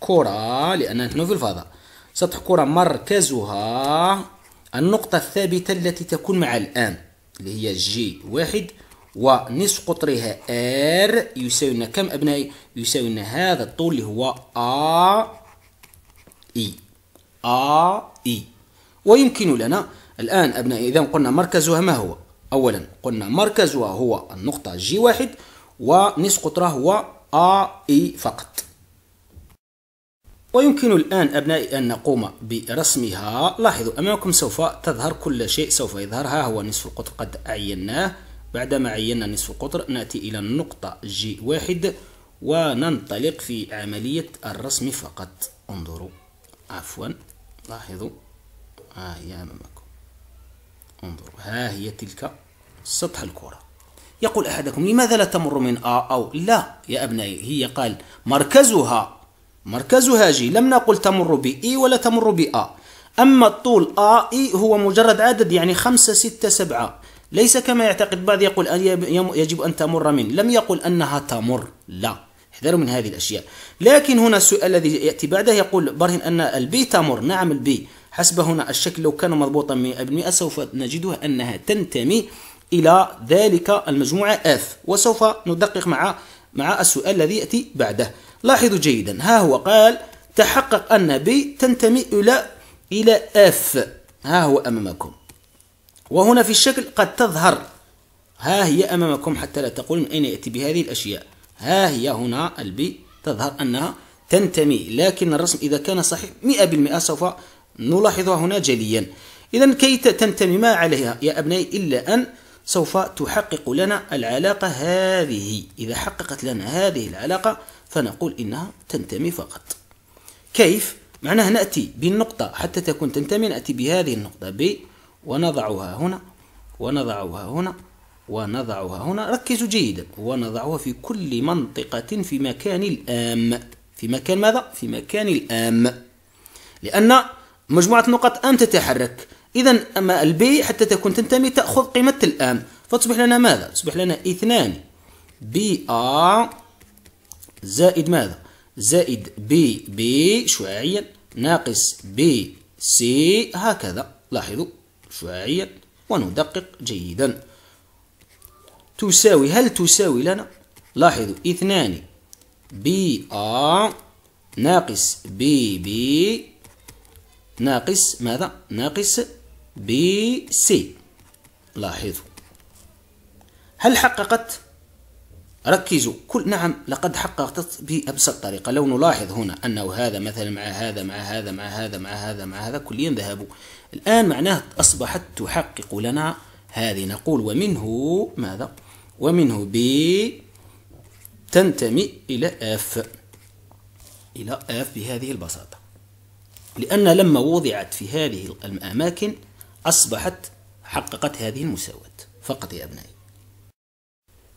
كرة لأن نحن في الفضاء سطح كرة مركزها النقطة الثابتة التي تكون مع الآن اللي هي جي واحد ونصف قطرها ار يساوي لنا كم أبنائي؟ يساوي لنا هذا الطول اللي هو ا اي ا اي ويمكن لنا الآن أبنائي إذا قلنا مركزها ما هو؟ أولا قلنا مركزها هو النقطة جي واحد ونصف قطرها هو ا اي e فقط ويمكن الآن أبنائي أن نقوم برسمها لاحظوا أمامكم سوف تظهر كل شيء سوف يظهرها هو نصف القطر قد عيناه بعدما عينا نصف القطر نأتي إلى النقطة جي واحد وننطلق في عملية الرسم فقط انظروا عفوا لاحظوا ها آه هي أمامكم انظروا ها هي تلك سطح الكرة يقول أحدكم لماذا لا تمر من أ آه أو لا يا أبنائي هي قال مركزها مركزها جي لم نقل تمر ب إي ولا تمر ب آ أما الطول آ إي هو مجرد عدد يعني خمسة ستة سبعة ليس كما يعتقد بعض يقول أن يجب أن تمر من لم يقل أنها تمر لا احذروا من هذه الأشياء لكن هنا السؤال الذي يأتي بعده يقول برهن أن البي تمر نعم البي حسب هنا الشكل لو كان مضبوطا 100% سوف نجدها أنها تنتمي إلى ذلك المجموعة F وسوف ندقق مع مع السؤال الذي يأتي بعده لاحظوا جيدا ها هو قال تحقق أن بي تنتمي إلى إلى اف ها هو أمامكم وهنا في الشكل قد تظهر ها هي أمامكم حتى لا تقول من أين يأتي بهذه الأشياء ها هي هنا البي تظهر أنها تنتمي لكن الرسم إذا كان صحيح 100% سوف نلاحظها هنا جليا إذا كي تنتمي ما عليها يا أبنائي إلا أن سوف تحقق لنا العلاقة هذه إذا حققت لنا هذه العلاقة فنقول إنها تنتمي فقط كيف؟ معناه نأتي بالنقطة حتى تكون تنتمي نأتي بهذه النقطة ب ونضعها هنا ونضعها هنا ونضعها هنا ركزوا جيدا ونضعها في كل منطقة في مكان الآم في مكان ماذا؟ في مكان الآم لأن مجموعة نقط أم تتحرك إذا أما البي حتى تكون تنتمي تأخذ قيمة الآن فتصبح لنا ماذا؟ تصبح لنا اثنان بي آ زائد ماذا؟ زائد بي بي شعاعيا ناقص بي سي هكذا لاحظوا شعاعيا وندقق جيدا تساوي هل تساوي لنا؟ لاحظوا اثنان بي آ ناقص بي بي ناقص ماذا؟ ناقص بي سي لاحظوا هل حققت ركزوا كل نعم لقد حققت بأبسط طريقة لو نلاحظ هنا أنه هذا مثلا مع هذا مع هذا مع هذا مع هذا مع هذا كليا ذهبوا الآن معناه أصبحت تحقق لنا هذه نقول ومنه ماذا ومنه بي تنتمي إلى اف إلى اف بهذه البساطة لأن لما وضعت في هذه الأماكن أصبحت حققت هذه المساواة فقط يا أبنائي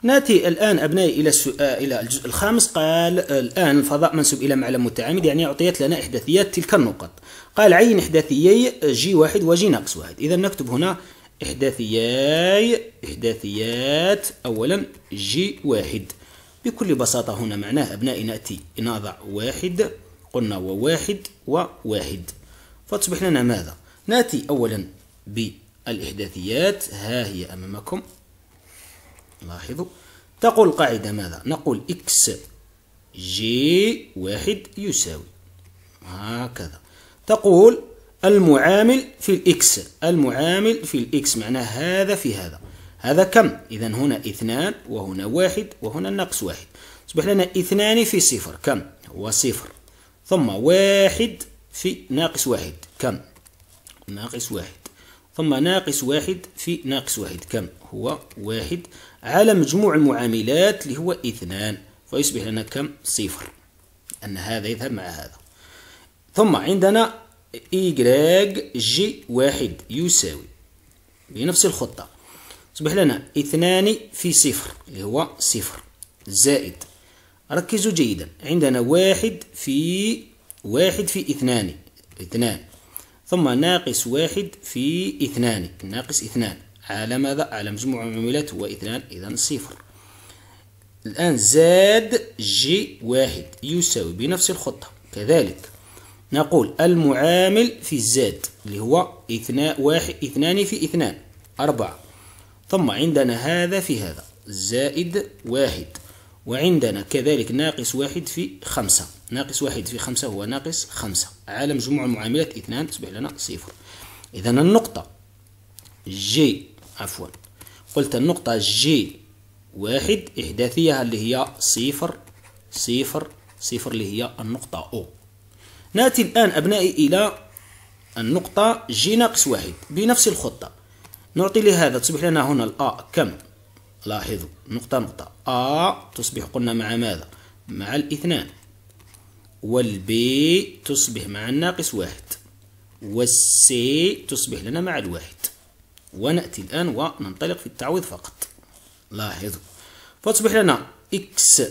ناتي الآن أبنائي إلى إلى الجزء الخامس قال الآن الفضاء منسوب إلى معلم متعامد يعني أعطيت لنا إحداثيات تلك النقط قال عين إحداثيي جي واحد وجي ناقص واحد إذا نكتب هنا إحداثياي إحداثيات أولا جي واحد بكل بساطة هنا معناه أبنائي نأتي نضع واحد قلنا وواحد وواحد فتصبح لنا ماذا؟ نأتي أولا بالإحداثيات ها هي أمامكم لاحظوا تقول القاعدة ماذا نقول إكس جي واحد يساوي هكذا تقول المعامل في الإكس المعامل في الإكس معناه هذا في هذا هذا كم إذا هنا اثنان وهنا واحد وهنا ناقص واحد أصبح لنا اثنان في صفر كم هو صفر ثم واحد في ناقص واحد كم ناقص واحد ثم ناقص واحد في ناقص واحد كم هو واحد على مجموع المعاملات اللي هو اثنان فيصبح لنا كم صفر أن هذا يذهب مع هذا ثم عندنا إيجراج جي واحد يساوي بنفس الخطة يصبح لنا اثنان في صفر اللي هو صفر زائد ركزوا جيدا عندنا واحد في واحد في اثنان اثنان ثم ناقص واحد في اثنان ناقص اثنان على ماذا؟ على مجموع العملات هو اثنان إذا صفر الآن زاد جي واحد يساوي بنفس الخطة كذلك نقول المعامل في الزاد اللي هو اثنان واحد اثنان في اثنان أربعة ثم عندنا هذا في هذا زائد واحد وعندنا كذلك ناقص واحد في خمسة ناقص واحد في خمسة هو ناقص خمسة على مجموع المعاملات اثنان تصبح لنا صفر إذا النقطة جي عفوا قلت النقطة جي واحد إحداثيها اللي هي صفر صفر صفر اللي هي النقطة أو نأتي الآن أبنائي إلى النقطة جي ناقص واحد بنفس الخطة نعطي لهذا تصبح لنا هنا الأ كم لاحظوا نقطة نقطة أ تصبح قلنا مع ماذا مع الاثنان والبي تصبح مع الناقص واحد والسي تصبح لنا مع الواحد ونأتي الآن وننطلق في التعويض فقط لاحظوا فتصبح لنا إكس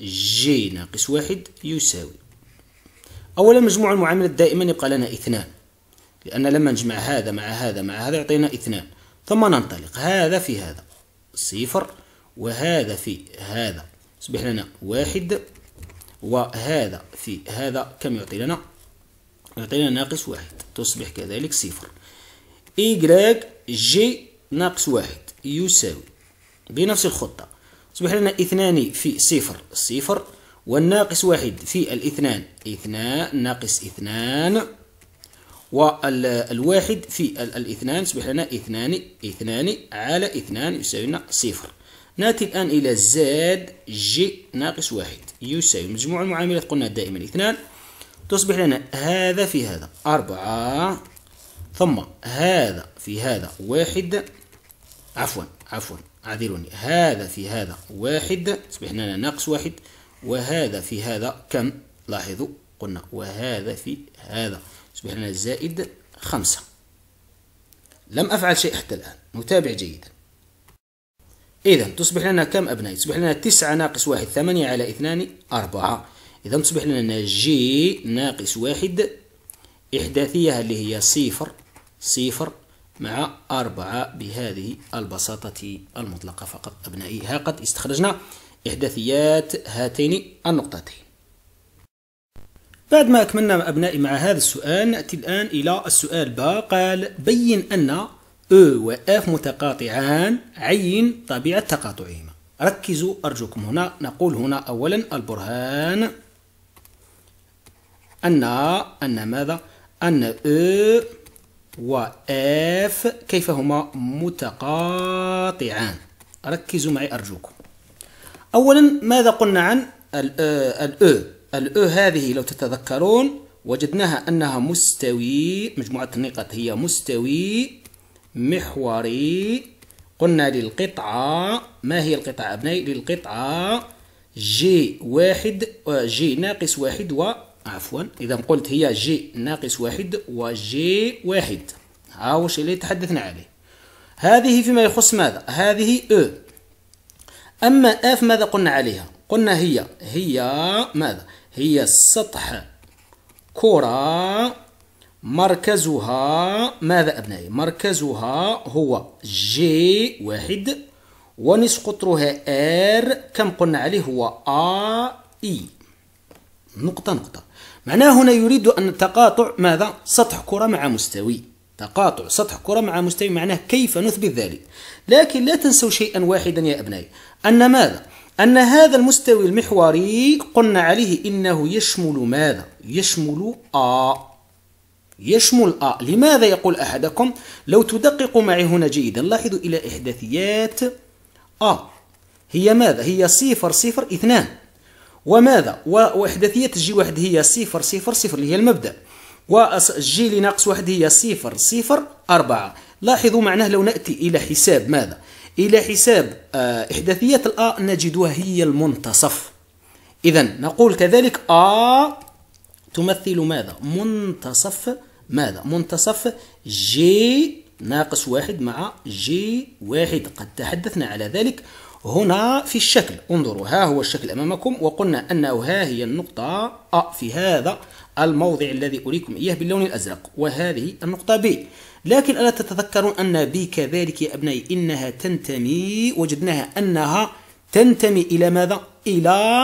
جي ناقص واحد يساوي أولا مجموع المعاملات دائما يبقى لنا اثنان لأن لما نجمع هذا مع هذا مع هذا يعطينا اثنان ثم ننطلق هذا في هذا صفر وهذا في هذا يصبح لنا واحد وهذا في هذا كم يعطي لنا يعطي لنا ناقص واحد تصبح كذلك صفر إيكغيك جي ناقص واحد يساوي بنفس الخطة تصبح لنا اثنان في صفر صفر والناقص واحد في الاثنان اثنان ناقص اثنان والواحد في الاثنان يصبح لنا اثنان اثنان على اثنان يساوي لنا صفر نأتي الآن إلى زاد جي ناقص واحد يساوي مجموع المعاملات قلنا دائما اثنان تصبح لنا هذا في هذا أربعة ثم هذا في هذا واحد عفوا عفوا اعذروني هذا في هذا واحد تصبح لنا ناقص واحد وهذا في هذا كم لاحظوا قلنا وهذا في هذا تصبح لنا زائد خمسة لم أفعل شيء حتى الآن نتابع جيدا إذا تصبح لنا كم أبناء؟ تصبح لنا تسعة ناقص واحد ثمانية على اثنان أربعة إذا تصبح لنا جي ناقص واحد إحداثية اللي هي صفر صفر مع أربعة بهذه البساطة المطلقة فقط أبنائي ها قد استخرجنا إحداثيات هاتين النقطتين بعد ما أكملنا أبنائي مع هذا السؤال نأتي الآن إلى السؤال ب قال بين أن أو وإف متقاطعان عين طبيعة تقاطعهما ركزوا أرجوكم هنا نقول هنا أولا البرهان أن أن ماذا؟ أن أو وإف كيف هما متقاطعان ركزوا معي أرجوكم أولا ماذا قلنا عن ال الأو هذه لو تتذكرون وجدناها أنها مستوي مجموعة النقط هي مستوي محوري قلنا للقطعة ما هي القطعة أبنائي للقطعة جي واحد جي ناقص واحد و عفوا إذا قلت هي جي ناقص واحد و جي واحد ها هو الشيء اللي تحدثنا عليه هذه فيما يخص ماذا هذه او e. أما اف ماذا قلنا عليها قلنا هي هي ماذا هي سطح كرة مركزها ماذا أبنائي مركزها هو جي واحد ونصف قطرها ار كم قلنا عليه هو ا اي e. نقطة نقطة معناه هنا يريد أن تقاطع ماذا سطح كرة مع مستوي تقاطع سطح كرة مع مستوي معناه كيف نثبت ذلك لكن لا تنسوا شيئا واحدا يا أبنائي أن ماذا أن هذا المستوي المحوري قلنا عليه إنه يشمل ماذا يشمل آ يشمل أ آه، لماذا يقول أحدكم لو تدققوا معي هنا جيدا لاحظوا إلى إحداثيات أ آه. هي ماذا هي صفر صفر اثنان وماذا وإحداثية جي واحد هي صفر صفر صفر اللي هي المبدأ وجي لناقص واحد هي صفر صفر أربعة لاحظوا معناه لو نأتي إلى حساب ماذا إلى حساب آه، إحداثية الأ نجدها هي المنتصف إذا نقول كذلك أ تمثل ماذا منتصف ماذا منتصف جي ناقص واحد مع جي واحد قد تحدثنا على ذلك هنا في الشكل انظروا ها هو الشكل أمامكم وقلنا أنه ها هي النقطة أ في هذا الموضع الذي أريكم إياه باللون الأزرق وهذه النقطة ب لكن ألا تتذكرون أن ب كذلك يا أبنائي إنها تنتمي وجدناها أنها تنتمي إلى ماذا؟ إلى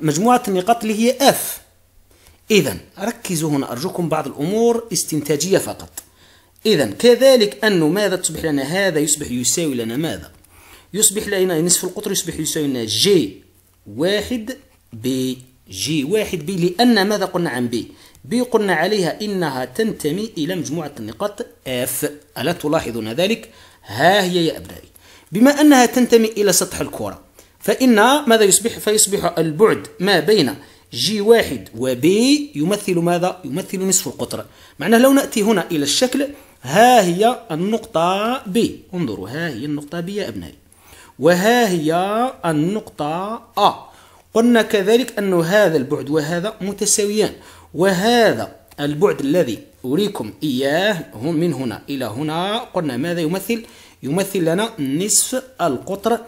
مجموعة النقاط اللي هي اف إذا ركزوا هنا أرجوكم بعض الأمور استنتاجية فقط إذا كذلك أنه ماذا تصبح لنا هذا يصبح يساوي لنا ماذا يصبح لنا نصف القطر يصبح يساوي لنا جي واحد بي جي واحد بي لأن ماذا قلنا عن بي بي قلنا عليها إنها تنتمي إلى مجموعة النقاط اف ألا تلاحظون ذلك ها هي يا أبنائي بما أنها تنتمي إلى سطح الكرة فإن ماذا يصبح فيصبح البعد ما بين جي واحد وبي يمثل ماذا؟ يمثل نصف القطر معناه لو نأتي هنا إلى الشكل ها هي النقطة بي انظروا ها هي النقطة بي يا أبنائي وها هي النقطة أ قلنا كذلك أن هذا البعد وهذا متساويان وهذا البعد الذي أريكم إياه هم من هنا إلى هنا قلنا ماذا يمثل؟ يمثل لنا نصف القطر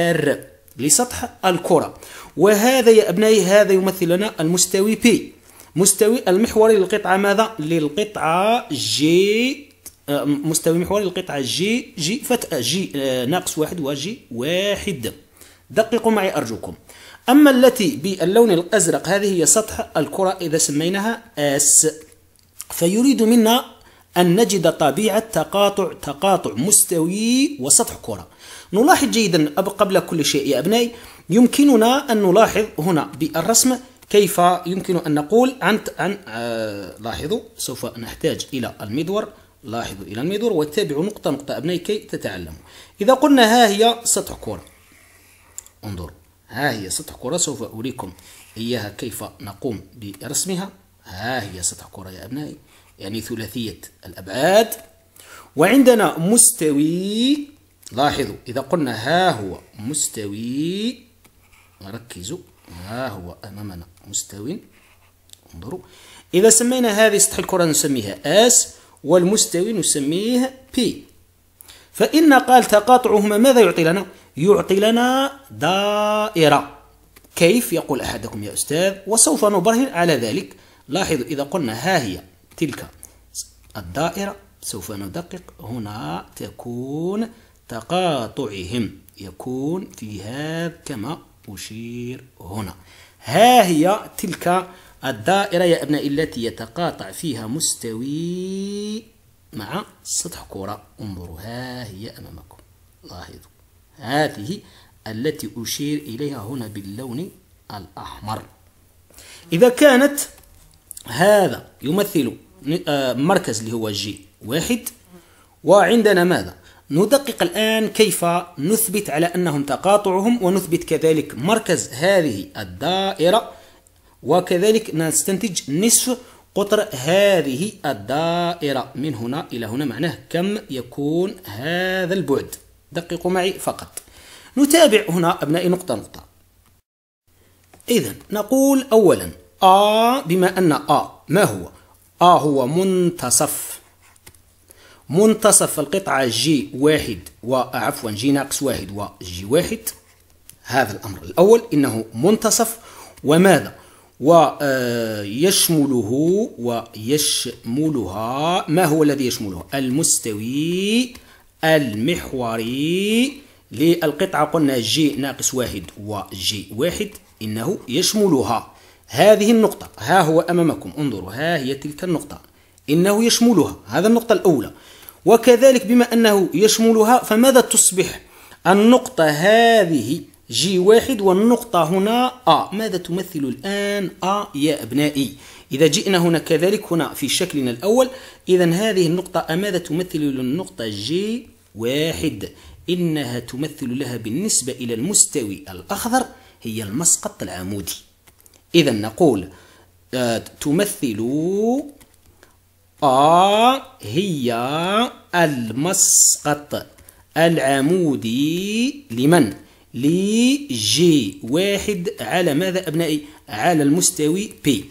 R لسطح الكرة وهذا يا أبنائي هذا يمثل لنا المستوي بي مستوي المحوري للقطعة ماذا؟ للقطعة جي آه، مستوي محوري للقطعة جي جي فتأة جي آه، ناقص واحد وجي واحد دققوا معي أرجوكم أما التي باللون الأزرق هذه هي سطح الكرة إذا سميناها أس فيريد منا أن نجد طبيعة تقاطع تقاطع مستوي وسطح كرة نلاحظ جيدا قبل كل شيء يا أبنائي يمكننا أن نلاحظ هنا بالرسم كيف يمكن أن نقول عن عن آه، لاحظوا سوف نحتاج إلى المدور لاحظوا إلى المدور واتبعوا نقطة نقطة أبنائي كي تتعلموا إذا قلنا ها هي سطح كرة انظروا ها هي سطح كرة سوف أريكم إياها كيف نقوم برسمها ها هي سطح كرة يا أبنائي يعني ثلاثية الأبعاد وعندنا مستوي لاحظوا إذا قلنا ها هو مستوي ركزوا ها هو أمامنا مستوي انظروا إذا سمينا هذه سطح الكرة نسميها اس والمستوي نسميه بي فإن قال تقاطعهما ماذا يعطي لنا؟ يعطي لنا دائرة كيف يقول أحدكم يا أستاذ وسوف نبرهن على ذلك لاحظوا إذا قلنا ها هي تلك الدائرة سوف ندقق هنا تكون تقاطعهم يكون في هذا كما أشير هنا ها هي تلك الدائرة يا أبنائي التي يتقاطع فيها مستوي مع سطح كرة انظروا ها هي أمامكم لاحظوا هذه التي أشير إليها هنا باللون الأحمر إذا كانت هذا يمثل مركز اللي هو جي واحد وعندنا ماذا ندقق الآن كيف نثبت على أنهم تقاطعهم ونثبت كذلك مركز هذه الدائرة وكذلك نستنتج نصف قطر هذه الدائرة من هنا إلى هنا معناه كم يكون هذا البعد دققوا معي فقط نتابع هنا أبنائي نقطة نقطة إذا نقول أولا آ بما أن آ ما هو آ آه، هو منتصف منتصف القطعة جي واحد وعفوا جي ناقص واحد وجي واحد هذا الأمر الأول إنه منتصف وماذا؟ ويشمله آه، ويشملها ما هو الذي يشمله؟ المستوي المحوري للقطعة قلنا جي ناقص واحد وجي واحد إنه يشملها هذه النقطة ها هو أمامكم انظروا ها هي تلك النقطة إنه يشملها هذا النقطة الأولى وكذلك بما أنه يشملها فماذا تصبح النقطة هذه جي واحد والنقطة هنا أ ماذا تمثل الآن أ يا أبنائي إذا جئنا هنا كذلك هنا في شكلنا الأول إذا هذه النقطة ماذا تمثل النقطة جي واحد إنها تمثل لها بالنسبة إلى المستوي الأخضر هي المسقط العمودي إذا نقول آه، تمثل آ آه، هي المسقط العمودي لمن؟ لجي واحد على ماذا أبنائي؟ على المستوي بي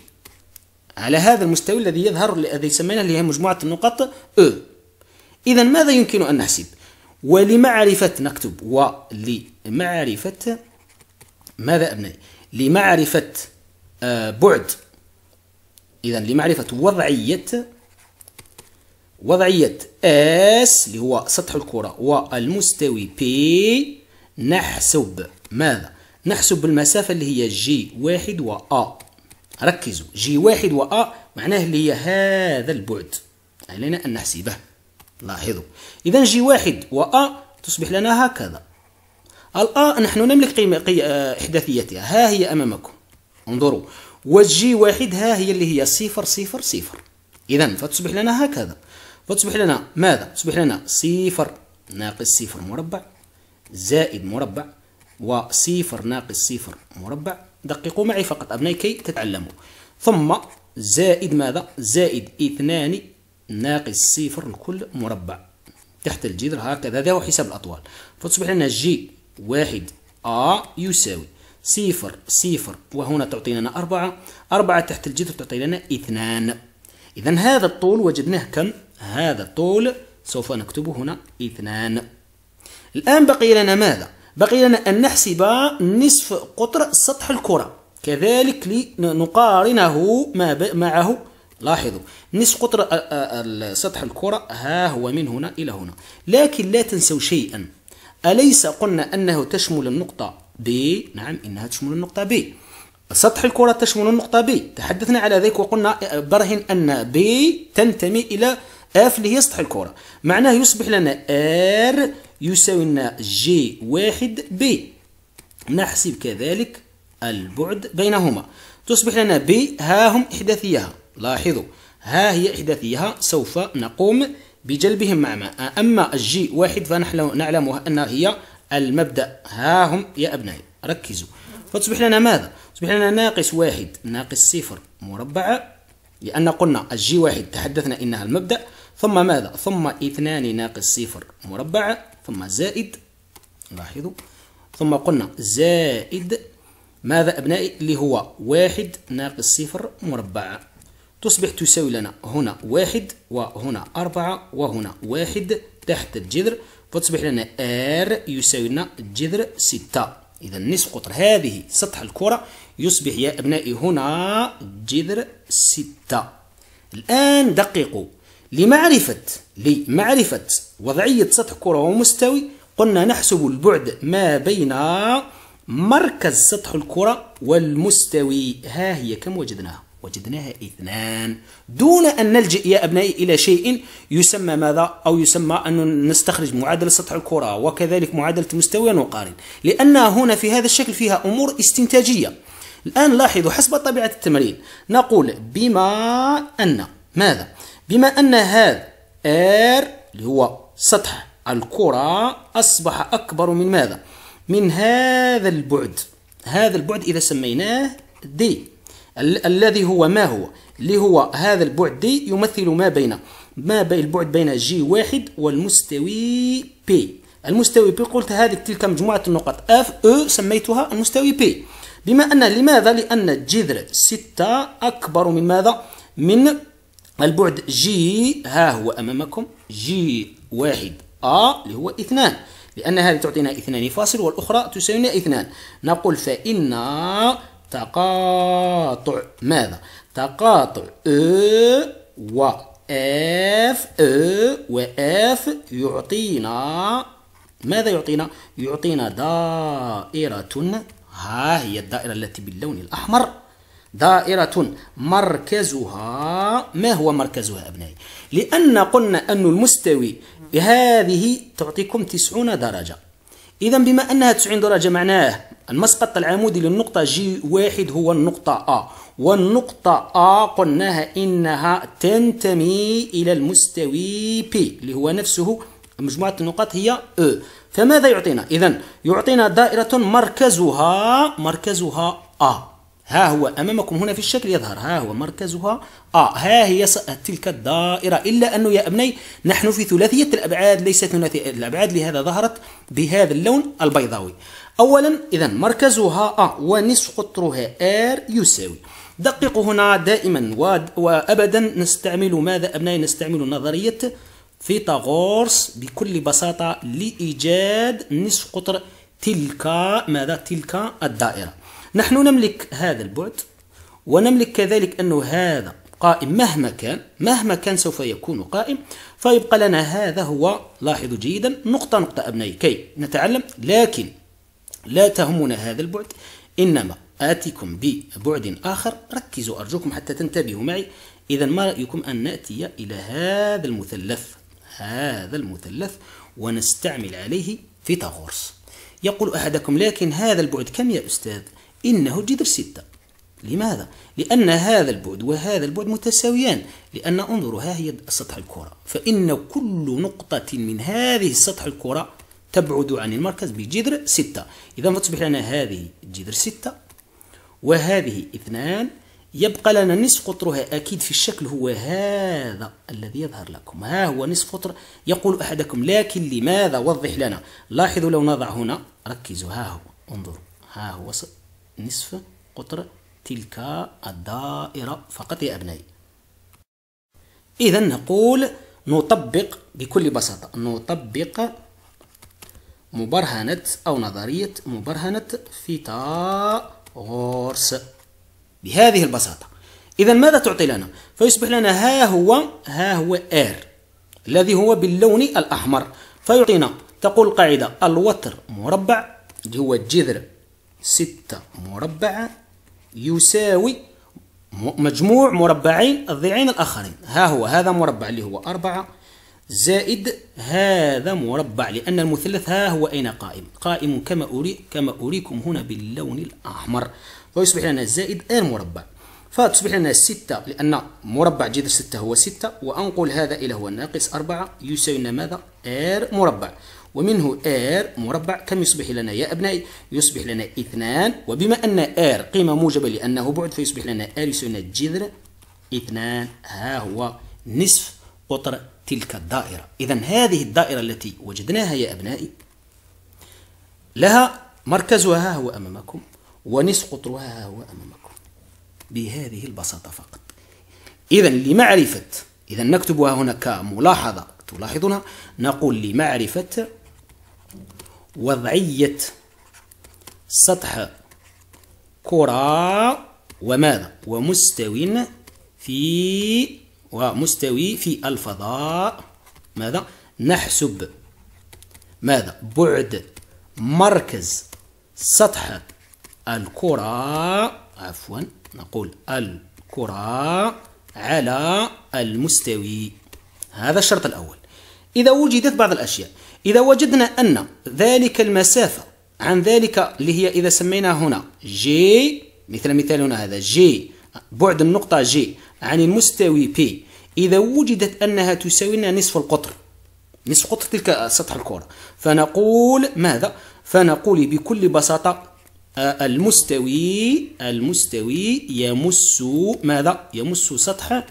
على هذا المستوى الذي يظهر الذي سميناه اللي هي مجموعة النقط أ e. إذا ماذا يمكن أن نحسب؟ ولمعرفة نكتب ولمعرفة ماذا أبنائي؟ لمعرفة آه، بعد إذا لمعرفة وضعية وضعية S اللي هو سطح الكرة والمستوي P نحسب ماذا؟ نحسب المسافة اللي هي جي واحد و A ركزوا جي واحد و A معناه اللي هي هذا البعد علينا أن نحسبه لاحظوا إذا جي واحد و A تصبح لنا هكذا الأ نحن نملك قيمة قي... آه، إحداثيتها ها هي أمامكم انظروا وجي واحد ها هي اللي هي صفر صفر صفر إذا فتصبح لنا هكذا فتصبح لنا ماذا؟ تصبح لنا صفر ناقص صفر مربع زائد مربع وصفر ناقص صفر مربع دققوا معي فقط أبنائي كي تتعلموا ثم زائد ماذا؟ زائد اثنان ناقص صفر الكل مربع تحت الجذر هكذا هذا هو حساب الأطوال فتصبح لنا جي واحد أ يساوي صفر صفر وهنا تعطي لنا أربعة أربعة تحت الجذر تعطي لنا اثنان إذا هذا الطول وجدناه كم؟ هذا الطول سوف نكتبه هنا اثنان الآن بقي لنا ماذا؟ بقي لنا أن نحسب نصف قطر سطح الكرة كذلك لنقارنه معه لاحظوا نصف قطر سطح الكرة ها هو من هنا إلى هنا لكن لا تنسوا شيئا أليس قلنا أنه تشمل النقطة بي نعم إنها تشمل النقطة بي سطح الكرة تشمل النقطة بي تحدثنا على ذلك وقلنا آه، برهن أن بي تنتمي إلى اف اللي هي سطح الكرة معناه يصبح لنا ار يساوي لنا جي واحد بي نحسب كذلك البعد بينهما تصبح لنا بي ها هم إحداثيها لاحظوا ها هي إحداثيها سوف نقوم بجلبهم مع ما أما الجي واحد فنحن نعلمها أنها هي المبدأ ها هم يا أبنائي ركزوا فتصبح لنا ماذا؟ تصبح لنا ناقص واحد ناقص صفر مربعة لأن قلنا الجي واحد تحدثنا إنها المبدأ ثم ماذا؟ ثم اثنان ناقص صفر مربعة ثم زائد لاحظوا ثم قلنا زائد ماذا أبنائي اللي هو واحد ناقص صفر مربع تصبح تساوي لنا هنا واحد وهنا أربعة وهنا واحد تحت الجذر فتصبح لنا ار يساوي لنا جذر 6 اذا نصف قطر هذه سطح الكره يصبح يا ابنائي هنا جذر 6 الان دققوا لمعرفه لمعرفه وضعيه سطح كره ومستوي قلنا نحسب البعد ما بين مركز سطح الكره والمستوي ها هي كم وجدناها وجدناها اثنان دون أن نلجئ يا أبنائي إلى شيء يسمى ماذا أو يسمى أن نستخرج معادلة سطح الكرة وكذلك معادلة مستوى نقارن لأن هنا في هذا الشكل فيها أمور استنتاجية الآن لاحظوا حسب طبيعة التمرين نقول بما أن ماذا؟ بما أن هذا ار اللي هو سطح الكرة أصبح أكبر من ماذا؟ من هذا البعد هذا البعد إذا سميناه دي الذي هو ما هو اللي هو هذا البعد دي يمثل ما بين ما بين البعد بين جي واحد والمستوي بي المستوي بي قلت هذه تلك مجموعة النقط اف او e سميتها المستوي بي بما أن لماذا لأن جذر ستة أكبر من ماذا من البعد جي ها هو أمامكم جي واحد أ اللي هو اثنان لأن هذه تعطينا اثنان فاصل والأخرى تساوينا اثنان نقول فإن تقاطع ماذا تقاطع أ و اف أ واف يعطينا ماذا يعطينا يعطينا دائرة ها هي الدائرة التي باللون الأحمر دائرة مركزها ما هو مركزها أبنائي لأن قلنا أن المستوي هذه تعطيكم تسعون درجة إذا بما أنها 90 درجة معناه المسقط العمودي للنقطة جي واحد هو النقطة أ والنقطة أ قلناها إنها تنتمي إلى المستوي بي اللي هو نفسه مجموعة النقاط هي أ e. فماذا يعطينا؟ إذا يعطينا دائرة مركزها مركزها أ ها هو أمامكم هنا في الشكل يظهر ها هو مركزها آ آه، ها هي تلك الدائرة إلا أنه يا أبني نحن في ثلاثية الأبعاد ليست ثلاثية الأبعاد لهذا ظهرت بهذا اللون البيضاوي أولا إذا مركزها آ آه، ونصف قطرها R يساوي دققوا هنا دائما وأبدا نستعمل ماذا أبنائي نستعمل نظرية فيثاغورس بكل بساطة لإيجاد نصف قطر تلك ماذا تلك الدائرة نحن نملك هذا البعد ونملك كذلك أنه هذا قائم مهما كان مهما كان سوف يكون قائم فيبقى لنا هذا هو لاحظوا جيدا نقطة نقطة أبنائي كي نتعلم لكن لا تهمنا هذا البعد إنما آتيكم ببعد آخر ركزوا أرجوكم حتى تنتبهوا معي إذا ما رأيكم أن نأتي إلى هذا المثلث هذا المثلث ونستعمل عليه فيثاغورس يقول أحدكم لكن هذا البعد كم يا أستاذ إنه جذر ستة لماذا؟ لأن هذا البعد وهذا البعد متساويان لأن انظروا ها هي سطح الكرة فإن كل نقطة من هذه سطح الكرة تبعد عن المركز بجذر ستة إذا فتصبح لنا هذه جذر ستة وهذه اثنان يبقى لنا نصف قطرها أكيد في الشكل هو هذا الذي يظهر لكم ها هو نصف قطر يقول أحدكم لكن لماذا وضح لنا لاحظوا لو نضع هنا ركزوا ها هو انظروا ها هو نصف قطر تلك الدائرة فقط يا أبنائي إذا نقول نطبق بكل بساطة نطبق مبرهنة أو نظرية مبرهنة فيثاغورس بهذه البساطة إذا ماذا تعطي لنا؟ فيصبح لنا ها هو ها هو R الذي هو باللون الأحمر فيعطينا تقول القاعدة الوتر مربع اللي هو الجذر ستة مربعة يساوي مجموع مربعين الضيعين الآخرين ها هو هذا مربع اللي هو أربعة زائد هذا مربع لأن المثلث ها هو أين قائم قائم كما كما أريكم هنا باللون الأحمر فيصبح لنا زائد آن مربع فتصبح لنا 6 لأن مربع جذر 6 هو 6 وأنقل هذا إلى هو ناقص 4 يساوي لنا ماذا؟ R مربع ومنه R مربع كم يصبح لنا يا أبنائي؟ يصبح لنا 2 وبما أن R قيمة موجبة لأنه بعد فيصبح لنا R يساوي لنا جذر 2 ها هو نصف قطر تلك الدائرة إذا هذه الدائرة التي وجدناها يا أبنائي لها مركزها ها هو أمامكم ونصف قطرها ها هو أمامكم بهذه البساطة فقط إذا لمعرفة إذا نكتبها هنا كملاحظة تلاحظونها نقول لمعرفة وضعية سطح كرة وماذا ومستوى في ومستوي في الفضاء ماذا نحسب ماذا بعد مركز سطح الكرة عفوا نقول الكرة على المستوي هذا الشرط الأول إذا وجدت بعض الأشياء إذا وجدنا أن ذلك المسافة عن ذلك اللي هي إذا سميناها هنا جي مثل مثال هنا هذا جي بعد النقطة جي عن المستوي بي إذا وجدت أنها تساوي لنا نصف القطر نصف قطر تلك سطح الكرة فنقول ماذا؟ فنقول بكل بساطة المستوي المستوي يمس ماذا؟ يمس سطح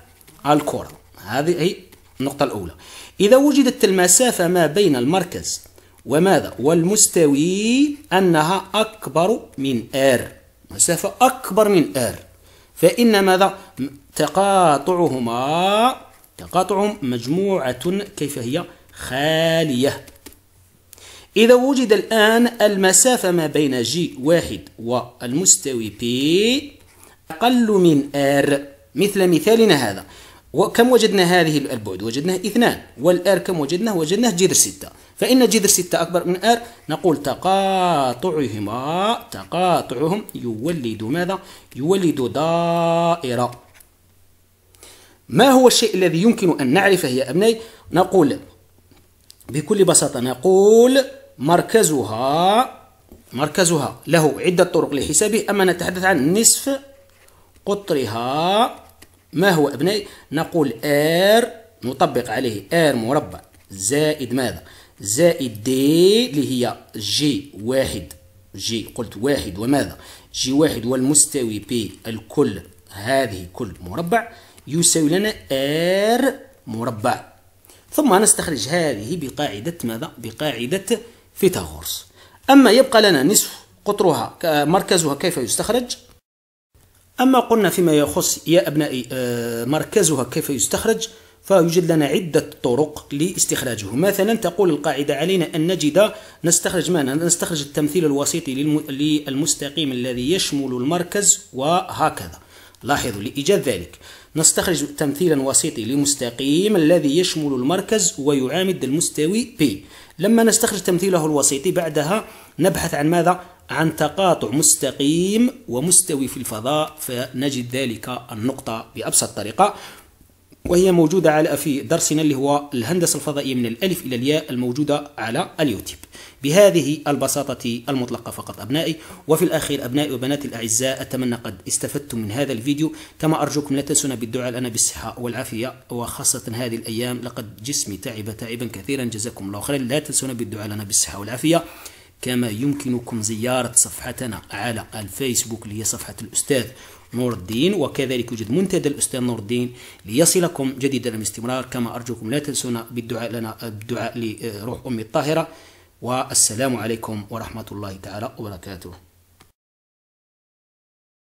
الكرة هذه هي النقطة الأولى إذا وجدت المسافة ما بين المركز وماذا؟ والمستوي أنها أكبر من R مسافة أكبر من R فإن ماذا؟ تقاطعهما تقاطعهم مجموعة كيف هي؟ خالية إذا وجد الآن المسافة ما بين جي واحد والمستوي بي أقل من R مثل مثالنا هذا وكم وجدنا هذه البعد وجدناه اثنان والآر كم وجدناه وجدناه جذر ستة فإن جذر ستة أكبر من آر نقول تقاطعهما تقاطعهم يولد ماذا يولد دائرة ما هو الشيء الذي يمكن أن نعرفه يا أبنائي نقول بكل بساطة نقول مركزها مركزها له عدة طرق لحسابه أما نتحدث عن نصف قطرها ما هو أبنائي نقول R نطبق عليه R مربع زائد ماذا زائد D اللي هي G واحد جي قلت واحد وماذا جي واحد والمستوي بي الكل هذه كل مربع يساوي لنا R مربع ثم نستخرج هذه بقاعدة ماذا بقاعدة فيثاغورس أما يبقى لنا نصف قطرها مركزها كيف يستخرج أما قلنا فيما يخص يا أبنائي آه، مركزها كيف يستخرج فيوجد لنا عدة طرق لاستخراجه مثلا تقول القاعدة علينا أن نجد نستخرج ما نستخرج التمثيل الوسيطي للمستقيم الذي يشمل المركز وهكذا لاحظوا لإيجاد ذلك نستخرج تمثيلا وسيطي لمستقيم الذي يشمل المركز ويعامد المستوي P لما نستخرج تمثيله الوسيطي بعدها نبحث عن ماذا؟ عن تقاطع مستقيم ومستوي في الفضاء فنجد ذلك النقطة بأبسط طريقة وهي موجودة على في درسنا اللي هو الهندسة الفضائية من الألف إلى الياء الموجودة على اليوتيوب بهذه البساطة المطلقة فقط أبنائي وفي الأخير أبنائي وبناتي الأعزاء أتمنى قد استفدتم من هذا الفيديو كما أرجوكم لا تنسونا بالدعاء لنا بالصحة والعافية وخاصة هذه الأيام لقد جسمي تعب تعبا كثيرا جزاكم الله خيرا لا تنسونا بالدعاء لنا بالصحة والعافية كما يمكنكم زيارة صفحتنا على الفيسبوك اللي هي صفحة الأستاذ نور الدين وكذلك يوجد منتدى الأستاذ نور الدين ليصلكم جديدا باستمرار كما أرجوكم لا تنسونا بالدعاء لنا الدعاء لروح أمي الطاهرة والسلام عليكم ورحمة الله تعالى وبركاته